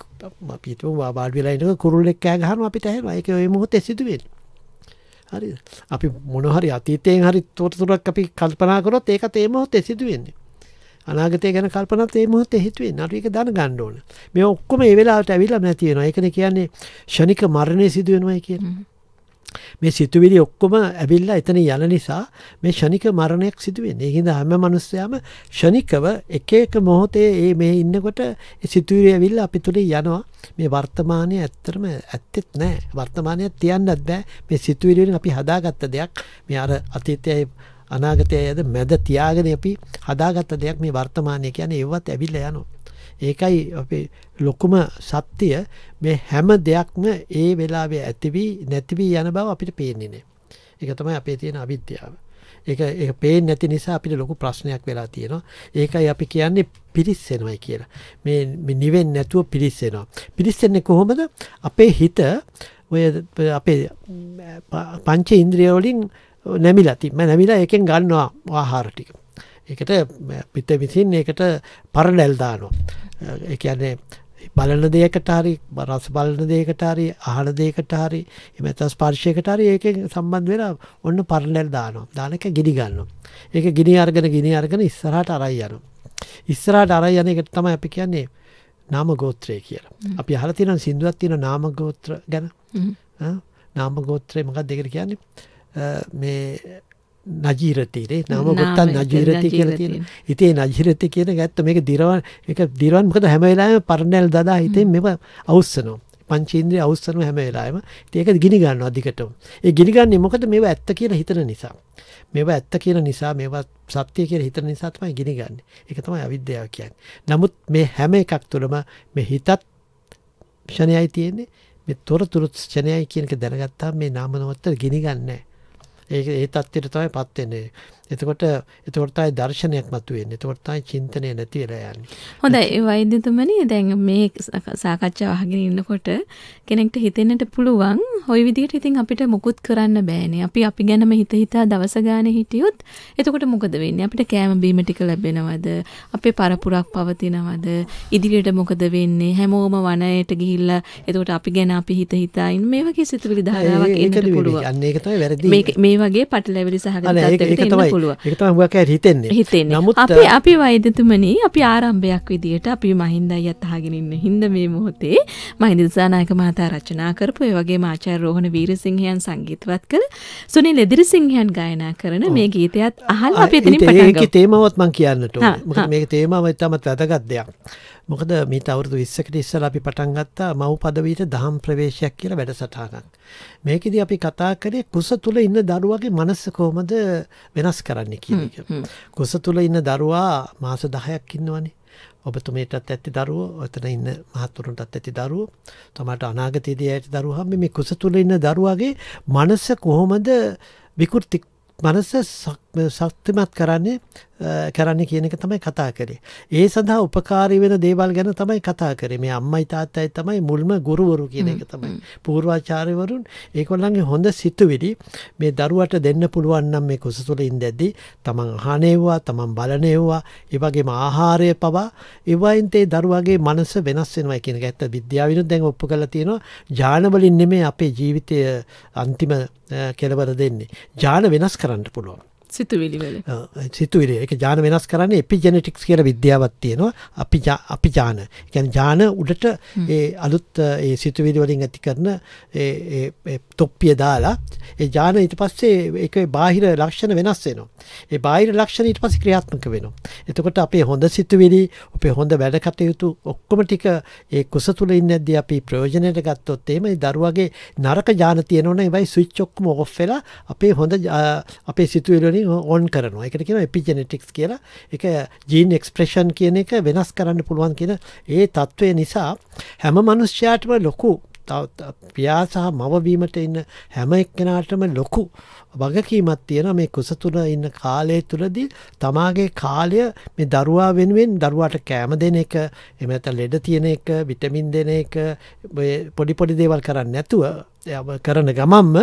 Speaker 2: අපි හිතමු වාඩි වෙලා ඉන්නකොට කුරුල්ලෙක් කෑ ගහනවා අපිට ඇහෙනවා ඒක ඒ මොහොතේ සිදුවෙන්නේ හරි අපි මොනහරි අතීතයෙන් හරි තොරතුරක් අපි කල්පනා කරොත් ඒකත් ඒ මොහොතේ සිදුවෙන්නේ අනාගතය ගැන කල්පනත් ඒ මොහොතේ හිතුවේ නරු එක දැනගන්න ඕන. මේ ඔක්කොම ඒ වෙලාවට ඇවිල්ලා නැති වෙනවා. ඒකනේ කියන්නේ ෂණික මරණය සිදු වෙනවා කියන්නේ. මේ සිතුවිලි ඔක්කොම ඇවිල්ලා එතන යන නිසා මේ ෂණික මරණයක් සිදු වෙන්නේ. ඒකින්ද හැම මිනිස්සයාම ෂණිකව එක එක මොහොතේ මේ මේ ඉන්නකොට ඒ සිතුවිලි ඇවිල්ලා අපි තුලින් යනවා. මේ වර්තමානයේ ඇත්තටම ඇත්තෙත් නැහැ. වර්තමානයක් තියන්නත් බෑ. මේ සිතුවිලි වලින් අපි හදාගත්ත දෙයක්. මේ අර අතීතයේ අනාගතයද මැද තියාගෙන අපි හදාගත්ත දෙයක් මේ වර්තමානය කියන්නේ ඒවත් ඇවිල්ල යනවා. ඒකයි අපේ ලොකුම සත්‍යය මේ හැම දෙයක්ම ඒ වෙලාවේ ඇතිවී නැතිවී යන බව අපිට පේන්නේනේ. එක තමයි අපේ තියෙන අවිද්‍යාව. ඒ පේ නැති නිසා අපිට ලොකු ප්‍රශ්නයක් වෙලා තියෙනවා ඒකයි අපි කියන්නේ පිරිස්සෙනවයි කියලා මේ නිවෙන් නැතුව පිරිස්සෙනවා පිරිස්සෙන්නේ කොහොමද අපේ හිත ඔය අපේ පංච ඉන්ද්‍රියවලින් නැමිලා තිබ්ම නැමිලා එකෙන් ගන්නවා ආහාර ටික. ඒකට පිත විසින් ඒකට පරඩැල් දානවා. ඒ කියන්නේ බලන දෙයකට හරි රස බලන දෙයකට හරි අහන දෙයකට හරි එහෙම නැත්නම් ස්පර්ශයකට හරි ඒකෙන් සම්බන්ධ වෙලා ඔන්න පරණල් දානවා. දාන එක ගිනි ගන්නවා. ඒක ගිනි අරගෙන ගිනි අරගෙන ඉස්සරහට අරයි යනවා. ඉස්සරහට අරයි යන එකට තමයි අපි කියන්නේ නාම ගෝත්‍රය කියලා. අපි අහලා තියෙන සින්දුවක් තියෙන නාම ගෝත්‍ර ගැන. නාම ගෝත්‍රය මොකක්ද ඒකට කියන්නේ? මේ නජීරතීරේ නම පුත්තන් නජීරති කියල තියෙන හිතේ නජීරති කියන ගත්ත මේක දිරවන් එක දිරවන් මොකද හැමවෙලාම පරණැල් දදා හිතෙන් මෙම අවස්සනෝ පංචීන්ද්‍රය අවස්සනම හැමවෙලාම ඒක ගිනි ගන්න අධිකටම ඒ ගිනිගන්නේ මොකද මේ ඇත්ත කියන හිතන නිසා මෙව ඇත්ත කියන නිසා මේවා සත්‍යය කියන හිතන නිසා තමයි ගිනි ගන්න එක තමයි අවිද්‍යාව කියන්නේ නමුත් මේ හැම එකක් තුළම මේ හිතත් ක්ෂණයයි තියෙන්නේ මේ තොරතුරු ක්ෂණයයි කියනක දැනගත්තා මේ නාමනවත්තර ගිනි ගන්නෑ ඒ ඒ තත්ත්වයට තමයි පත් වෙන්නේ. එතකොට එතකොටයි දර්ශනයක් මතුවෙන් එතකොටයි චින්තනය නැතිවෙලා යන්න හොඳ
Speaker 1: වෛද්‍යතුමනි දැන් මේ සාකච්ඡා වහගෙන ඉන්නකොට කෙනෙක්ට හිතෙන්නට පුළුවන් හොයි විදිහට ඉතින් අපිට මුකුත් කරන්න බෑනේ අපි අපි ගැනම හිත හිතා දවස ගාන හිටියොත් එතකොට මොකද වෙන්නේ අපිට කෑම බීම ටික ලැබෙනවද අපේ පරපුරක් පවතිනවද ඉදිරියට මොකද වෙන්නේ හැමෝම වනයට ගිහිල්ලා එතකොට අපි ගැන අපි හිත හිතා ඉන්න මේ වගේ සිතුවිලි ධාරාවක් එන්නට පුළුවන් අන්න
Speaker 2: ඒක තමයි වැරදි
Speaker 1: මේ වගේ පටලැවිලි සහගත තත්ත්වයකට එන්න
Speaker 2: පුළුව එකතම හුවකෑ හිතෙන්නේ
Speaker 1: හිතෙන්නේ නමුත් අපි අපි වෛදතුමනි අපි ආරම්භයක් විදියට අපි මහින්දයි අත්හගෙන ඉන්න හින්ද මේ මොහොතේ මහින්ද දිසානායක මහතා රචනා කරපු ඒ වගේම ආචාර්ය රෝහණ වීරසිංහයන් සංගීතවත් කළ සුනිල් එදිරිසිංහයන් ගායනා කරන මේ ගීතයත් අහලා අපි එතනින් පටන් ගමු ඒකේ
Speaker 2: තේමාවත් මම කියන්නට ඕනේ මොකද මේකේ තේමාව තමයි වැදගත් දෙයක් මොකද මීට අවුරුදු 20කට ඉස්සෙල්ලා අපි පටන් ගත්තා මව් පදවියට දහම් ප්‍රවේශයක් කියලා වැඩසටහනක්. මේකෙදි අපි කතා කරේ කුස තුල ඉන්න දරුවාගේ මනස කොහොමද වෙනස් කරන්න කියන එක. කුස තුල ඉන්න දරුවා මාස 10ක් ඉන්නවනේ. ඔබතුමීටත් ඇති දරුවෝ ඔතන ඉන්න මහත්තුරුන්ටත් ඇති දරුවෝ තමාට අනාගතයේදී ඇති දරුවෝ මේ කුස තුල ඉන්න දරුවාගේ මනස කොහොමද විකෘති මනස ශක්තිමත් කරන්නේ කරන්නේ කියන එක තමයි කතා කරේ. ඒ සඳහා උපකාරී වෙන දේවල් ගැන තමයි කතා කරේ. මේ අම්මයි තාත්තයි තමයි මුල්ම ගුරුවරු කියන එක තමයි. පූර්වාචාර්යවරුන් ඒගොල්ලන්ගේ හොඳ සිතුවිලි මේ දරුවට දෙන්න පුළුවන් නම් මේ කුසතුල ඉඳද්දී තමන් අහනේවුවා, තමන් බලනේවුවා, ඒ වගේම ආහාරය පවා ඒවයින් තේ දරුවාගේ මනස වෙනස් වෙනවා කියන එක. ඇත්ත විද්‍යාවිනුත් දැන් ඔප්පු කරලා තියෙනවා. ඥාන වලින් නෙමෙයි අපේ ජීවිතය අන්තිම කෙලවර දෙන්නේ. ඥාන වෙනස් කරන්න පුළුවන්.
Speaker 1: සිතුවිලිවල
Speaker 2: සිතුවිලි එක ජාන වෙනස් කරන්නේ එපි ජෙනටික්ස් කියල විද්‍යාවත් තියෙනවා අපි අපි ජාන ගැන් ජාන උඩට අලුත් ඒ සිතුවිලි වලින් ඇති කරන තොප්පිය දාලා ඒ ජාන ඉට පස්සේ එක බාහිර ලක්ෂණ වෙනස් වෙනවා ඒ බාහිර ලක්ෂණ ඊට පස්සේ ක්‍රියාත්මක වෙනවා එතකොට අපේ හොඳ සිතුවිලි අපේ හොඳ වැඩ කටයුතු ඔක්කොම ටික ඒ කුස තුල ඉන්න ඇද්දී අපි ප්‍රයෝජනයට ගත්තොත් එහෙම දරුවගේ නරක ජාන තියෙනවනේ ඒවයි ස්විච් ඔක්කොම ඔෆ් වෙලා අපේ හොඳ අපේ සිතුවිලි ඔන් කරන එකට කියෙන එපිජෙනෙටික්ස් කියලා එක ජීන් එක්ස්ප්‍රේෂන් කියන එක වෙනස් කරන්න පුළුවන් කියන ඒ තත්ත්වය නිසා හැම මනුෂ්‍යයාටම ලොකු පියා සහ මවවීමට ඉන්න හැම එක්කෙනාටම ලොකු වගකීමත් තියෙන මේ කුස තුළ ඉන්න කාලය තුළදී තමාගේ කාලය මේ දරුවා වෙනුවෙන් දරුවාට කෑම දෙන එක එමත ලෙඩ තියෙන එක විටමින් දෙන එක පොඩිපොඩි දේවල් කරන්න නැතුව කරන ගමන්ම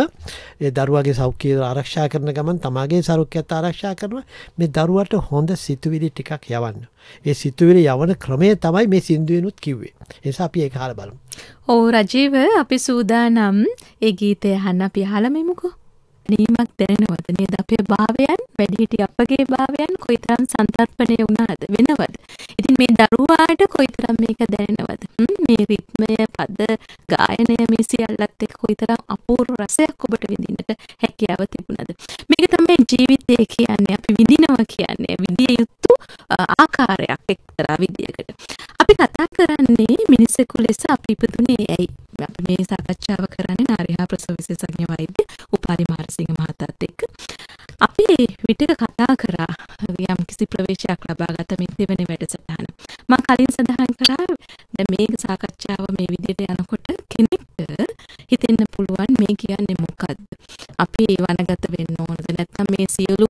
Speaker 2: දරුවගේ සෞඛ්‍ය ආරක්ෂා කරන ගමන් තමාගේ සෞඛ්‍යයත් ආරක්ෂා කරන මේ දරුවට හොඳ සිතුවිලි ටිකක් යවන්න. ඒ සිතුවිලි යවන ක්‍රමය තමයි මේ සින්දුවෙනුත් කිව්වේ. ඒ නිසා අපි ඒක අහලා බලමු.
Speaker 1: ඔව් රජීව අපි සූදානම් ඒ ගීතය අහන්න අපි අහලා මෙමුකෝ. දැනීමක් දැනෙනවද නේද අපේ භාවයන් වැඩිහිටි අපගේ භාවයන් කොයිතරම් සන්තර්පණය වුණාද වෙනවද ඉතින් මේ දරුවාට කොයිතරම් මේක දැනෙනවද මේ රිද්මය පද ගායනය මේ සියල්ලත් එක්ක කොයිතරම් අපූර්ව රසයක් ඔබට විඳින්නට හැකියාව තිබුණද මේක තමයි ජීවිතය කියන්නේ අපි විඳිනවා කියන්නේ විදිය යුතු ආකාරයක් එක්තරා විදියකට අපි කතා කරන්නේ මිනිසෙකු ලෙස අපි ඉපදුනේ ඇයි අපි මේ සාකච්ඡාව කරන්නේ නාරිහා ප්‍රසව විශේෂඥ වෛද්‍ය උපාලි මාර්ග රාජසිංහ මහතාත් එක්ක අපි විටක කතා කරා යම් කිසි ප්‍රවේශයක් ලබාගත මේ දෙවැනි වැඩසටහන. මම කලින් සඳහන් කරා දැන් මේ සාකච්ඡාව මේ විදිහට යනකොට කෙනෙක්ට හිතෙන්න පුළුවන් මේ කියන්නේ මොකද්ද? අපි වනගත වෙන්න ඕනද? නැත්නම් මේ සියලු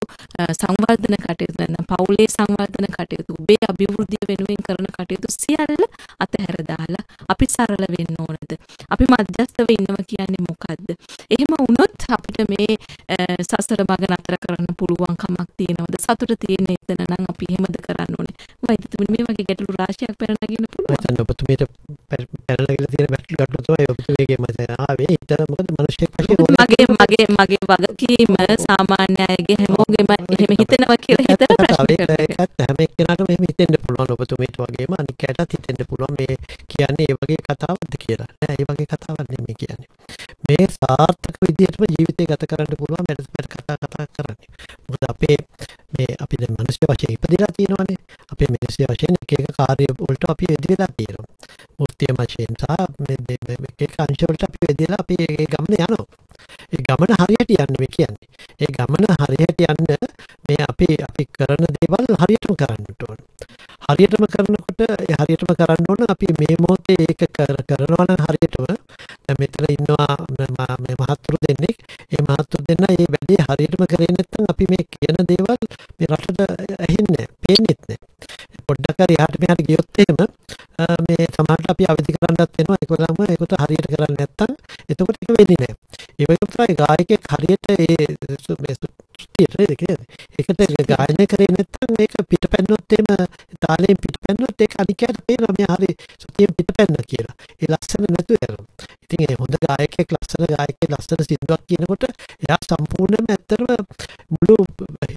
Speaker 1: සංවර්ධන කටයුතු නැත්නම් පවුලේ සංවර්ධන කටයුතු, ඔබේ අභිවෘද්ධිය වෙනුවෙන් කරන කටයුතු සියල්ල අතහැර දාලා අපි සරල වෙන්න ඕනද? අපි මධ්‍යස්ථව ඉන්නවා කියන්නේ මොකද්ද? එහෙම වුණොත් අපිට මේ සසර මඟ නතර කරන්න පුළුවන් කමක් තියෙනවද? සතුට තියෙන එතන නම් අපි එහෙමද කරන්න ඕනේ. මම හිතන්නේ මේ වගේ ගැටලු රාශියක් පැන නගින්න
Speaker 2: පුළුවන්. ඔබතුමීට පැනලගෙන තියෙන බැටරි ගන්න තමයි ඔබට වේගය මත ආවේ. ඊට මොකද මිනිස්සෙක් වශයෙන් මගේ
Speaker 1: මගේ මගේ වගකීම සාමාන්‍ය අයගේ හැමෝගෙම එහෙම හිතනවා කියලා හිතන ප්‍රශ්නයක්. ඒකත්
Speaker 2: හැම එක්කෙනාටම එහෙම හිතෙන්න පුළුවන් ඔබතුමීට වගේම අනික් අයටත් හිතෙන්න පුළුවන් මේ කියන්නේ ඒ වගේ කතාවක්ද කියලා. නෑ ඒ වගේ කතාවක් නෙමෙයි කියන්නේ. මේ සාර්ථක විදිහටම ජීවිතය ගත කරන්න පුළුවන් මට මට කතා කතා කරන්නේ. මොකද අපේ මේ අපි දැන් මිනිස්සු වශයෙන් ඉපදිලා තියෙනවානේ. අපේ මිනිස්සු වශයෙන් එක එක කාර්ය වලට අපි ඉදිරියලා තියෙනවා. ෘත්තිය වශයෙන් සහ එක අංශවලට අපි බෙදලා අපි ඒ ගමන යනවා. ඒ ගමන හරියට යන්න මේ කියන්නේ. ඒ ගමන හරියට යන්න මේ අපි අපි කරන දේවල් හරියටම කරන්නට ඕන. හරියටම කරනකොට හරියටම කරන්න ඕන අපි මේ මොහොතේ ඒක කරනවා නම් හරියටම දැන් මෙතන ඉන්නවා මේ මහත්තුරු දෙන්නේ. ඒ මහත්තුරු දෙන්න මේ වැඩේ හරියටම කරේ නැත්නම් අපි මේ කියන දේවල් මේ රටට ඇහෙන්නේ නැහැ, පේන්නේ නැහැ. පොඩ්ඩක් හරි එහාට මෙහාට ගියොත් එහෙම මේ සමහරට අපි අවදි කරන්නත් වෙනවා ඒකලම ඒකට හරියට කරන්නේ නැත්තම් එතකොට ඒක වෙන්නේ නැහැ. ඒ වගේම තමයි ගායකයෙක් හරියට ඒ මේ ස්ටුතියට ඒකට ගායනය කරේ නැත්තම් ඒක පිටපැන්නොත් එහෙම තාලයෙන් පිටපැන්නොත් ඒක අනිකයට පේනවා මේ හරි ස්ටුතියෙන් පිටපැන්න කියලා. ඒ ලස්සන නැතුව යනවා. ඉතින් ඒ හොඳ ගායකයෙක් ලස්සන ගායකයෙක් ලස්සන සින්දුවක් කියනකොට එයා සම්පූර්ණයෙන්ම ඇත්තටම මුළු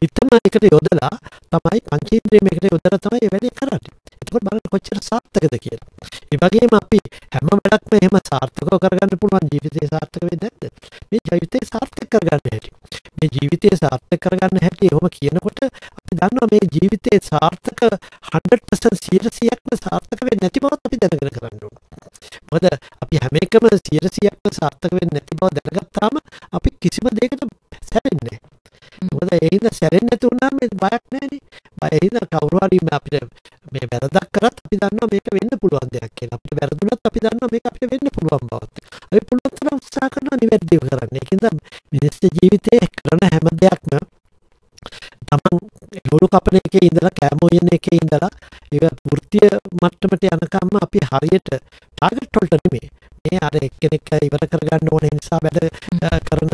Speaker 2: හිතම එකට යොදලා තමයි පංචේන්ද්‍රියම එකට යොදලා තමයි මේ වැඩේ කරන්නේ. එතකොට බලන්න කොච්චර සාර්ථකද කියලා. ඒ වගේම අපි හැම වැඩක්ම එහෙම සාර්ථකව කරගන්න පුළුවන් ජීවිතේ සාර්ථක වෙන්නේ නැද්ද? මේ ජීවිතේ සාර්ථක කරගන්න හැටි. මේ ජීවිතේ සාර්ථක කරගන්න හැටි එහෙම කියනකොට අපි දන්නවා මේ ජීවිතේ සාර්ථක 100% 100%ක්ම සාර්ථක වෙන්නේ නැති බවත් අපි දැනගෙන කරන්න ඕන. මොකද අපි හැම එකම 100%ක්ම සාර්ථක වෙන්නේ නැති බව දැනගත්තාම අපි කිසිම දෙයකට සැලෙන්නේ නැහැ. මොකද ඒ හින්දා සැරෙන්නේ නැති වුණාම බයක් නැහැනේ. බය හින්දා කවුරු හරි අපිට මේ වැරදක් කරත් අපි දන්නවා මේක වෙන්න පුළුවන් දෙයක් කියලා. අපිට වැරදුනත් අපි දන්නවා මේක අපිට වෙන්න පුළුවන් බවත්. අපි පුළුවන් තරම් උත්සාහ කරනවා නිවැරදිව කරන්න. ඒක නිසා මිනිස්සු ජීවිතේ කරන හැම දෙයක්ම තමන් ගොළු කපන එකේ ඉඳලා කෑම උයන එකේ ඉඳලා ඒක වෘත්තීය මට්ටමට යනකම්ම අපි හරියට ටාගට් වලට නෙමෙයි තියෙන්නේ අර එක්කෙනෙක් ඉවර කරගන්න ඕනේ නිසා වැඩ කරන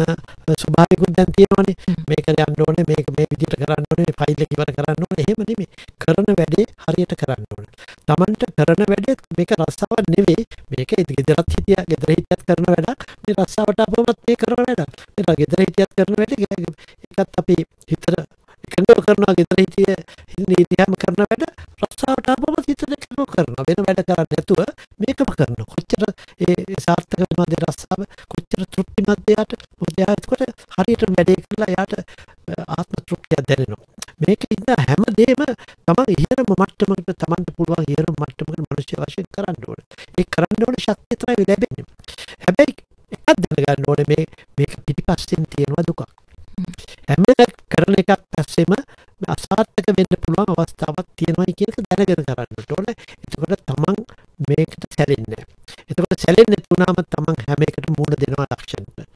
Speaker 2: ස්වභාවිකුත් දැන් තියෙනවානේ මේක යන්න ඕනේ මේක මේ විදිහට කරන්න ඕනේ මේ ෆයිල් එක ඉවර කරන්න ඕනේ එහෙම නෙමෙයි කරන වැඩේ හරියට කරන්න ඕනේ Tamanට කරන වැඩේ මේක රස්සාවක් නෙවෙයි මේක ගෙදරත් හිටියා ගෙදර හිටියත් කරන වැඩක් මේ රස්සාවට අපමත් මේ කරන වැඩක් මේක ගෙදර හිටියත් කරන වැඩේ ඒකත් අපි හිතර එකඟව කරනවා ගෙදර හිටිය ඉන්නේ ඉතිහාම කරන වැඩ ආසාවට ආපම සිත දෙකම කරනවා. වෙන වැඩ කරන්නේ නැතුව මේකම කරනවා. කොච්චර ඒ සාර්ථක වෙනවද රස්සාව? කොච්චර තෘප්තිමත්ද යාට? මොකද යා එතකොට හරියට වැඩේ කරලා යාට ආත්ම තෘප්තියක් දැනෙනවා. මේක ඉන්න හැම දෙම තමයි ඉහළම මට්ටමකට තමන්ට පුළුවන් ඉහළම මට්ටමකට මිනිස්සු අවශ්‍ය කරන්න ඕනේ. ඒ කරන්න ඕනේ ශක්තිය තමයි ලැබෙන්නේ. හැබැයි එකක් දැනගන්න ඕනේ මේ මේක පිටිපස්සෙන් තියෙන දුකක්. හැම කරන එකක් පස්සෙම අසාර්ථක වෙන්න පුළුවන් අවස්ථාවක් තියෙනවායි කියන එක දැනගෙන කරන්නට ඕනේ. එතකොට තමන් මේකට සැලෙන්නේ එතකොට සැලෙන්නේ නැති වුණාම තමන් හැම එකටම මූණ දෙනවා ලක්ෂණයට.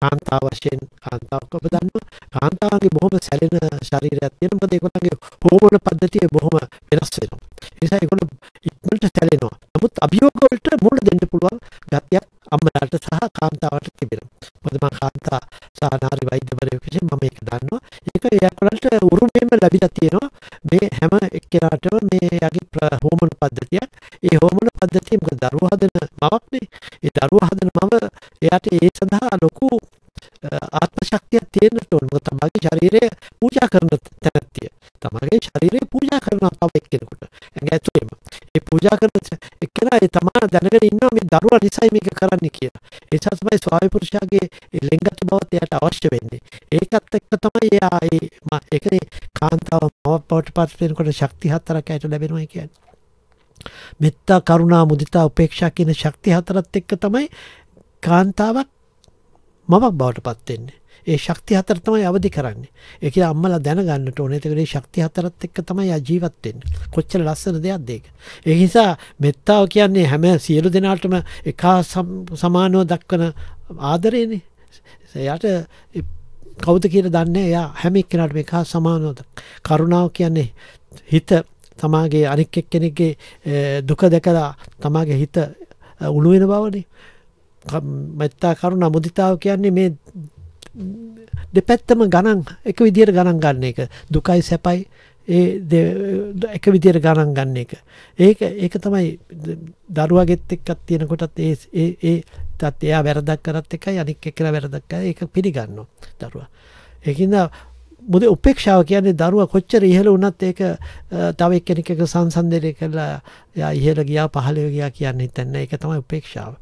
Speaker 2: කාන්තාව වශයෙන් කාන්තාවක් ඔබ දන්නවා. කාන්තාවගේ බොහොම සැලෙන ශරීරයක් තියෙන මොකද ඒගොල්ලන්ගේ හෝමෝන පද්ධතිය බොහොම වෙනස් වෙනවා. ඒ නිසා ඒගොල්ලෝ ඉක්මනට සැලෙනවා. නමුත් අභියෝග වලට මූණ දෙන්න පුළුවන් ගතියක් අම්මලාට සහ කාන්තාවට තිබෙනවා. මොකද මම කාන්තා සානාරි වෛද්‍යවරයෙක් විසින් මම ඒක දන්නවා. ඒක එයාලට උරුමයෙන්ම ලැබිලා තියෙනවා. මේ හැම එක්කෙනාටම මේ යගේ හෝමෝන පද්ධතිය. ඒ හෝමෝන පද්ධතිය මොකද දරුවා හදන මමක්නේ. ඒ දරුවා හදන මම එයාට ඒ සඳහා ලොකු ආත්ම ශක්තියක් තියෙන්නට ඕන. මොකද තමගේ ශරීරය පූජා කරන තැන ශක්තිය තමගේ ශරීරය පූජා කරනවා තව එක්කෙනෙකුට ඇඟ ඇතුලේම ඒ පූජා කරන එක්කෙනා ඒ තමා දැනගෙන ඉන්නවා මේ දරුවා නිසයි මේක කරන්නේ කියලා ඒ නිසා තමයි ස්වාමි පුරුෂයාගේ ලිංගත් බවත් එයාට අවශ්‍ය වෙන්නේ ඒකත් එක්ක තමයි එයා ඒ ඒකනේ කාන්තාව බවට පත් වෙනකොට ශක්ති හතරක් ඇයට ලැබෙනවා කියන්නේ මෙත්තා කරුණා මුදිතා උපේක්ෂා කියන ශක්ති හතරත් එක්ක තමයි කාන්තාවක් මමක් බවට පත් වෙන්නේ ඒ ශක්ති හතර තමයි අවදි කරන්නේ. ඒ කියන්නේ අම්මලා දැනගන්නට ඕනේ. ඒකට මේ ශක්ති හතරත් එක්ක තමයි ආ ජීවත් වෙන්නේ. කොච්චර ලස්සන දෙයක්ද ඒක. ඒ නිසා මෙත්තාව කියන්නේ හැම සියලු දෙනාටම එක සමානව දක්වන ආදරේනේ. එයාට කවුද කියලා දන්නේ එයා හැම එක්කෙනාටම එක සමානව කරුණාව කියන්නේ හිත තමාගේ අනික් එක්කෙනෙක්ගේ දුක දැකලා තමාගේ හිත උණු වෙන බවනේ මෙත්තා කරුණා මුදිතාව කියන්නේ මේ දෙපැත්තම ගණන් එක විදියට ගණන් ගන්න එක දුකයි සැපයි ඒ එක විදියට ගණන් ගන්න එක ඒක ඒක තමයි දරුවගෙත් එක්කත් තියෙනකොටත් ඒ ඒ තත් එයා වැරදක් කරත් එකයි අනික් එක්කලා වැරදක් කරා ඒක පිළිගන්නවා දරුවා ඒකින්ද මුදේ උපේක්ෂාව කියන්නේ දරුවා කොච්චර ඉහළ වුණත් ඒක තව එක්කෙනෙක් එක්ක සංසන්දනය කරලා එයා ඉහළ ගියා පහළ ගියා කියන්නේ නැත්නම් ඒක තමයි උපේක්ෂාව.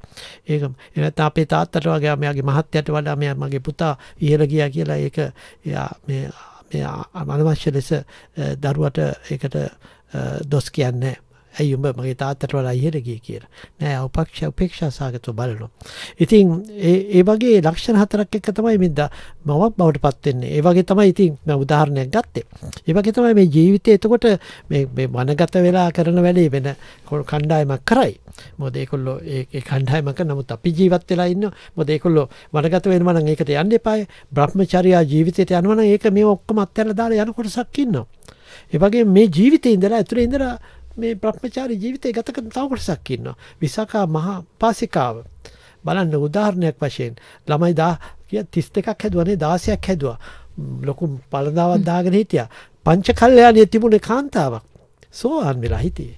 Speaker 2: ඒක එනත් අපේ තාත්තට වගේ මෙයාගේ මහත්යට වඩා මෙයා මගේ පුතා ඉහළ ගියා කියලා ඒක එයා මේ මේ අනවශ්‍ය ලෙස දරුවට ඒකට දොස් කියන්නේ ඇයි උඹ මගේ තාත්තට වඩා ඉහළ ගියේ කියලා. නෑ උපක්ෂ උපේක්ෂා සාගතව බලනවා. ඉතින් ඒ වගේ ලක්ෂණ හතරක් එක්ක තමයි මේ මවක් බවටපත් වෙන්නේ. ඒ වගේ තමයි ඉතින් මම උදාහරණයක් ගත්තේ. ඒ වගේ තමයි මේ ජීවිතේ එතකොට මේ මේ මනගත වෙලා කරන වැඩේ වෙන කණ්ඩායමක් කරයි. මොකද ඒගොල්ලෝ ඒ කණ්ඩායමක නමුත් අපි ජීවත් වෙලා ඉන්නවා. මොකද ඒගොල්ලෝ වනගත වෙනවා නම් ඒකට යන්න එපාය. Brahmacharya ජීවිතයට යනවා නම් ඒක මේ ඔක්කොම අත්හැරලා දාලා යන කොටසක් ඉන්නවා. ඒ වගේ මේ ජීවිතේ ඉඳලා ඇතුලේ ඉඳලා මේ භ්‍රමචාරී ජීවිතය ගත කරන තව කොටසක් ඉන්නවා. විසකා මහා පාසිකාව. බලන්න උදාහරණයක් වශයෙන් ළමයි 10 කිය 32ක් හැදුවනේ 16ක් හැදුවා. ලොකු පළදාවක් දාගෙන හිටියා. පංච කල්යාණියේ තිබුණේ කාන්තාවක්. සෝවාන් වෙලා හිටියේ.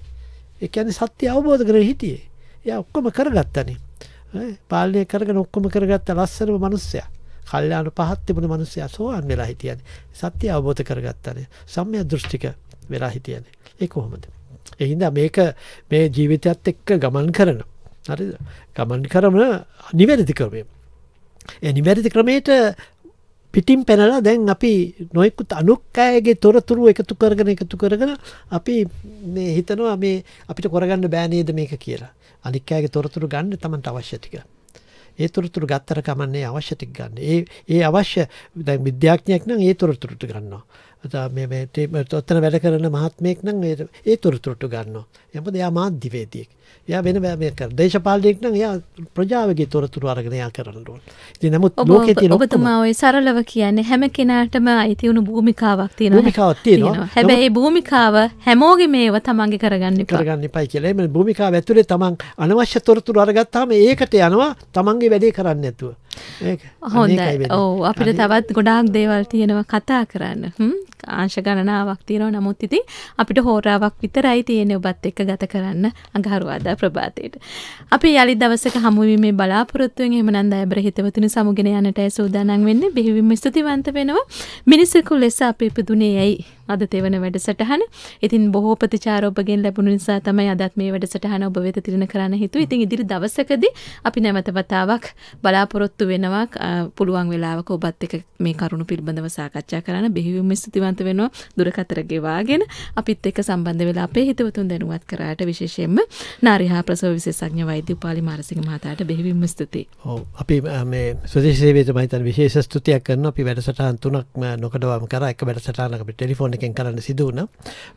Speaker 2: ඒ කියන්නේ සත්‍ය අවබෝධ කරගෙන හිටියේ. එයා ඔක්කොම කරගත්තනේ. පාලනය කරගෙන ඔක්කොම කරගත්ත ලස්සනම මිනිස්සයා. කල්යාණ පහත් තිබුණ මිනිස්සයා සෝවාන් වෙලා හිටියනේ. සත්‍ය අවබෝධ කරගත්තනේ. සම්මිය දෘෂ්ටික වෙලා හිටියනේ. ඒ කොහොමද? එහින්දා මේක මේ ජීවිතයත් එක්ක ගමන් කරන හරි ගමන් කරමන නිවැරදි කරමය නිවැරදි ක්‍රමයට පිටිම් පැනලා දැන් අපි නොයෙකුත් අනුක් අයගේ තොරතුරු එකතු කරගෙන එකතු කරගෙන අපි හිතනවා මේ අපිට කොරගන්න බෑනේද මේක කියලා අනික් අයගේ තොරතුරු ගන්න තමන්ට අවශ්‍ය ටික ඒ තොරතුරු ගත්තර කමන්නේ අවශ්‍ය ටික ගන්න ඒ ඒ අවශ්‍ය දැන් විද්‍යාඥයෙක් නම් ඒ තොරතුරුට ගන්නවා ඔතන වැඩ කරන මහත්මයෙක් නම් ඒ තොරතුරට්ටු ගන්නවා. එමද එයා මාධ්‍යවේදියෙක්. එයා වෙන වැෑමය කර දේශපාලයෙක් නම් එයා ප්‍රජාවගේ තොරතුරු අරගෙනයා කරන්නටුවන් ති නමුත් ලෝක ඔබතුමාවයි
Speaker 1: සරලව කියන්නේ හැම කෙනාටම අයිතිවුණු භූමිකාවක් තියෙන ිකාවත්තිය හැබැයි භූමිකාව හැමෝගේ මේව තමන්ගේ කරගන්න
Speaker 2: කරගන්න පයි කියලේම භූමිකා ඇතුලේ තමන් අනවශ්‍ය තොරතුරු අරගත්තාම ඒකට යනවා තමන්ගේ වැඩේ කරන්න ඇතුව හොඳයි ඕ අපිට
Speaker 1: තවත් ගොඩාක් දේවල් තියෙනවා කතා කරන්න ආංශ ගණනාවක් තියෙනවා නමුත් ඉතින් අපිට හෝරාවක් විතරයි තියෙන ඔබත් එක්ක ගත කරන්න අඟහරුවා සෙනසුරාදා ප්‍රභාතයට. අපි යළි දවසක හමුවීමේ බලාපොරොත්තුවෙන් එහෙමනම් දයබර හිතවතුනි සමුගෙන යන්නට සූදානම් වෙන්නේ බෙහෙවින්ම ස්තුතිවන්ත වෙනවා. මිනිසෙකු ලෙස අපි ඉපදුනේ යයි අද තෙවන වැඩසටහන. ඉතින් බොහෝ ප්‍රතිචාර ඔබගෙන් ලැබුණු නිසා තමයි අදත් මේ වැඩසටහන ඔබ වෙත තිරණ කරන්න හිතුවේ. ඉතින් ඉදිරි දවසකදී අපි නැවත වතාවක් බලාපොරොත්තු වෙනවා පුළුවන් වෙලාවක ඔබත් එක්ක මේ කරුණු පිළිබඳව සාකච්ඡා කරන්න. බෙහෙවින්ම ස්තුතිවන්ත වෙනවා දුරකතර ගෙවාගෙන අපිත් එක්ක සම්බන්ධ වෙලා අපේ හිතවතුන් දැනුවත් කරාට විශේෂයෙන්ම නාරිහා ප්‍රසව විශේෂඥ වෛද්‍ය උපාලි මාරසිංහ මහතාට බෙහෙවින්ම ස්තුතියි.
Speaker 2: ඔව් අපි මේ ස්වදේශ සේවයේ තමයි තන විශේෂ ස්තුතියක් කරනවා. අපි වැඩසටහන් තුනක් නොකඩවම් කරා. එක වැඩසටහනක අපි ටෙලිෆෝන් එකෙන් කරන්න සිදුවන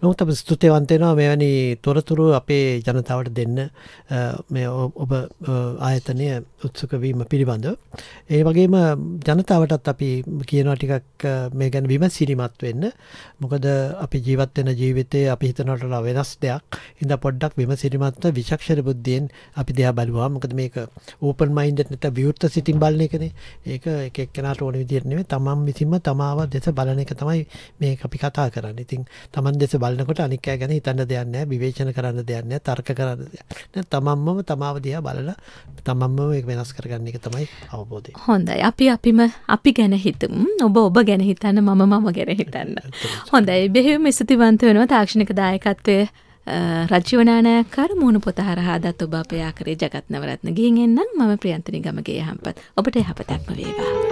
Speaker 2: නොමුත් අප ස්තුතිවන්තයෙනවා මෙවැනි තොරතුරු අපේ ජනතාවට දෙන්න ඔබ ආයතනය උත්සුකවීම පිළිබඳ. ඒ වගේම ජනතාවටත් අපි කියනවා ටිකක් මේ ගැන විම සිරිමත් වෙන්න මොකද අපි ජීවත්වෙන ජීවිතය අපි හිතනටලා වෙනස් දෙයක් ඉඳ පොඩ්ඩක් විම සිරිමත්ව විශක්ෂර බුද්ධියෙන් අපි දෙයා බලවා මොකද මේක ඕපන් මයින්ඩ නට විවෘත්ත සිතින් බලන එකනේ ඒක එකක්කෙනට ඕන විදිරනෙේ තමන් විසින්ම තමාව දෙස බලන එක තමයි මේ අපි කතා කතා කරන්න ඉතින් තමන් දෙස බලනකොට අනික්කෑ ගැන හිතන්න දෙයන්න විවේචන කරන්න දෙයන්න තර්ක කරන්න දෙ තමන්මම තමාව දයා බලලා තමන්ම එක වෙනස් කරගන්න එක තමයි අවබෝධය
Speaker 1: හොඳයි අපි අපිම අපි ගැන හිතම් ඔබ ඔබ ගැන හිතන්න මම මම ගැන හිතන්න හොඳයි බෙහෙම ස්තිවන්ත වෙනවා තාක්ෂණක දායකත්වය රජ්‍යවනානයක්කාර මුණු පොතහරහාදත් ඔබ අපයා කරේ ජගත් නවරත්න ගිහින් එන්නම් මම ප්‍රියන්තනි ගමගේ හම්පත් ඔබට යහපතක්ම වේවා.